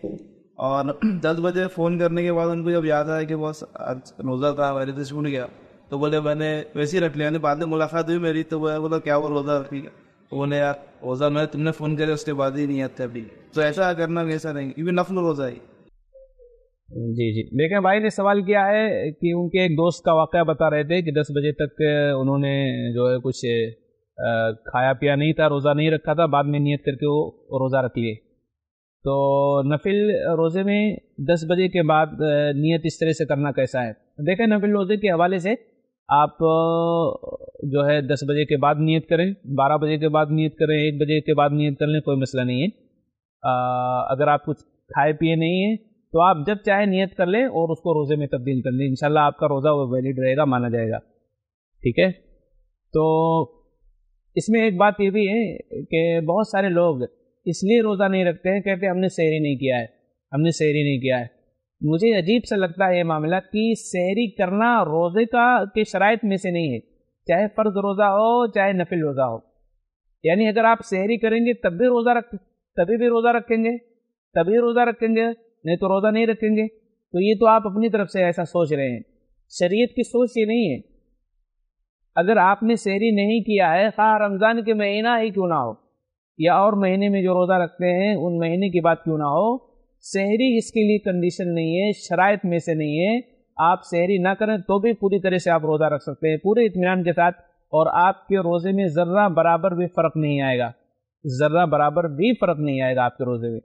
और (clears throat) दस बजे फ़ोन करने के बाद उनको जब याद आया कि बस आज रोज़ा था मेरे तो छूट गया तो बोले मैंने वैसे ही रख लिया बाद में मुलाकात हुई मेरी तो बोला बोला क्या वो रोज़ा रखेगा तो बोले यार रोज़ा मैंने तुमने फ़ोन करे उसके बाद ही नहीं आते अभी तो ऐसा करना वैसा नहीं क्योंकि नफल रोज़ा है जी जी लेकिन भाई ने सवाल किया है कि उनके एक दोस्त का वाक़ बता रहे थे कि दस बजे तक उन्होंने जो है कुछ खाया पिया नहीं था रोज़ा नहीं रखा था बाद में नियत करके वो रोज़ा रख लिए तो नफिल रोज़े में दस बजे के बाद नियत इस तरह से करना कैसा है देखें नफिल रोज़े के हवाले से आप जो है दस बजे के बाद नियत करें बारह बजे के बाद नियत करें एक बजे के बाद नियत कर लें कोई मसला नहीं है आ, अगर आप कुछ खाए पिए नहीं हैं तो आप जब चाहे नियत कर लें और उसको रोज़े में तब्दील कर लें इनशाला आपका रोज़ा वो वैलिड रहेगा माना जाएगा ठीक है तो इसमें एक बात ये भी है कि बहुत सारे लोग इसलिए रोज़ा नहीं रखते हैं कहते हमने शहरी नहीं किया है हमने शहरी नहीं किया है मुझे अजीब सा लगता है ये मामला कि शहरी करना रोज़े का के शरात में से नहीं है चाहे फ़र्ज रोज़ा हो चाहे नफिल रोज़ा हो यानी अगर आप शहरी करेंगे तब भी रोज़ा रख तभी भी रोज़ा रखेंगे तभी रोज़ा रखेंगे नहीं तो रोज़ा नहीं रखेंगे तो ये तो आप अपनी तरफ से ऐसा सोच रहे हैं शरीयत की सोच ये नहीं है अगर आपने शहरी नहीं किया है खा रमज़ान के महीना ही क्यों ना हो या और महीने में जो रोज़ा रखते हैं उन महीने की बात क्यों ना हो शहरी इसके लिए कंडीशन नहीं है शरात में से नहीं है आप शहरी ना करें तो भी पूरी तरह से आप रोज़ा रख सकते हैं पूरे इतमान के साथ और आपके रोज़े में ज़र्रा बराबर भी फ़र्क नहीं आएगा ज़र्रा बराबर भी फ़र्क नहीं आएगा आपके रोज़े में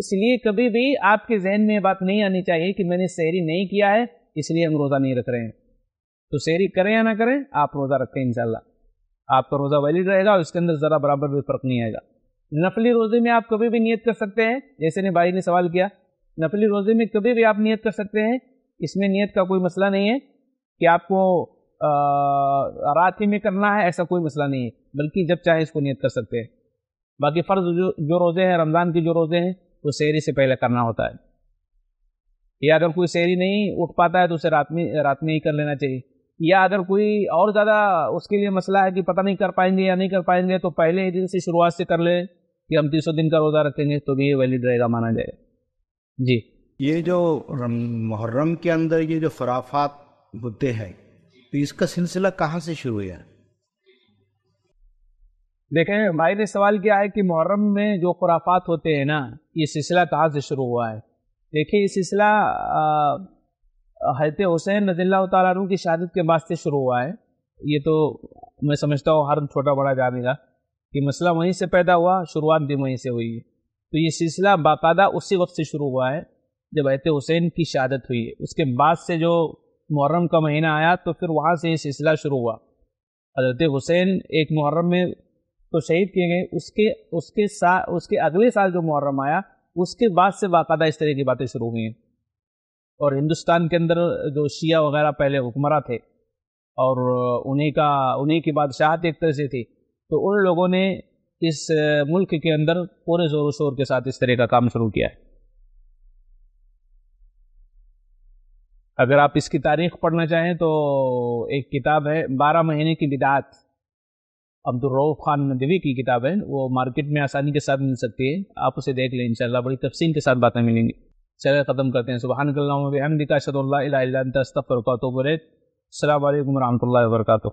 इसलिए कभी भी आपके जहन में बात नहीं आनी चाहिए कि मैंने शहरी नहीं किया है इसलिए हम रोज़ा नहीं रख रहे हैं तो शहरी करें या ना करें आप रोज़ा रखें इन आपका रोज़ा वैलिड रहेगा और इसके अंदर ज़रा बराबर भी फ़र्क नहीं आएगा नफली रोज़े में आप कभी भी नियत कर सकते हैं जैसे ने भाई ने सवाल किया नफली रोज़े में कभी भी आप नियत कर सकते हैं इसमें नियत का कोई मसला नहीं है कि आपको रात ही में करना है ऐसा कोई मसला नहीं है बल्कि जब चाहे इसको नियत कर सकते हैं बाकी फ़र्ज जो जो रोज़े हैं रमज़ान के जो रोज़े हैं वो शहरी से पहले करना होता है या अगर कोई शहरी नहीं उठ पाता है तो उसे रात में रात में ही कर लेना चाहिए या अगर कोई और ज़्यादा उसके लिए मसला है कि पता नहीं कर पाएंगे या नहीं कर पाएंगे तो पहले ही दिन से शुरुआत से कर ले कि हम तीसों दिन का रोज़ा रखेंगे तो भी ये वैलिड रहेगा माना जाए जी ये जो मुहर्रम के अंदर ये जो फराफात मुद्दे हैं तो इसका सिलसिला कहाँ से शुरू हुआ देखें भाई ने सवाल किया है कि मुहर्रम में जो खुराफात होते हैं ना ये सिलसिला कहाँ से शुरू हुआ है देखिए ये सिलसिला हजरत हुसैन रजील्ला तु की शहादत के बाद से शुरू हुआ है ये तो मैं समझता हूँ हर छोटा बड़ा जानेगा कि मसला वहीं से पैदा हुआ शुरुआत भी वहीं से हुई है तो ये सिलसिला बाकायदा उसी वक्त से शुरू हुआ है जब हजरत हुसैन की शहादत हुई है उसके बाद से जो मुहर्रम का महीना आया तो फिर वहाँ से ये सिलसिला शुरू हुआ हजरत हुसैन एक मुहर्रम में तो शहीद किए गए उसके उसके साथ उसके अगले साल जो मुहर्रम आया उसके बाद से बाकायदा इस तरह की बातें शुरू हुई हैं और हिंदुस्तान के अंदर जो शिया वगैरह पहले हुक्मरा थे और उन्हीं का उन्हीं की बादशाहत एक तरह से थी तो उन लोगों ने इस मुल्क के अंदर पूरे ज़ोर शोर के साथ इस तरह का काम शुरू किया है अगर आप इसकी तारीख पढ़ना चाहें तो एक किताब है बारह महीने की बिदात अब्दुलरऊफ़ खान नदवी की किताब है वो मार्केट में आसानी के साथ मिल सकती है आप उसे देख लें इंशाल्लाह बड़ी तफसील के साथ बातें मिलेंगी चले ख़त्म करते हैं सुबह अल्लाम अहमदिका सदल तो वरक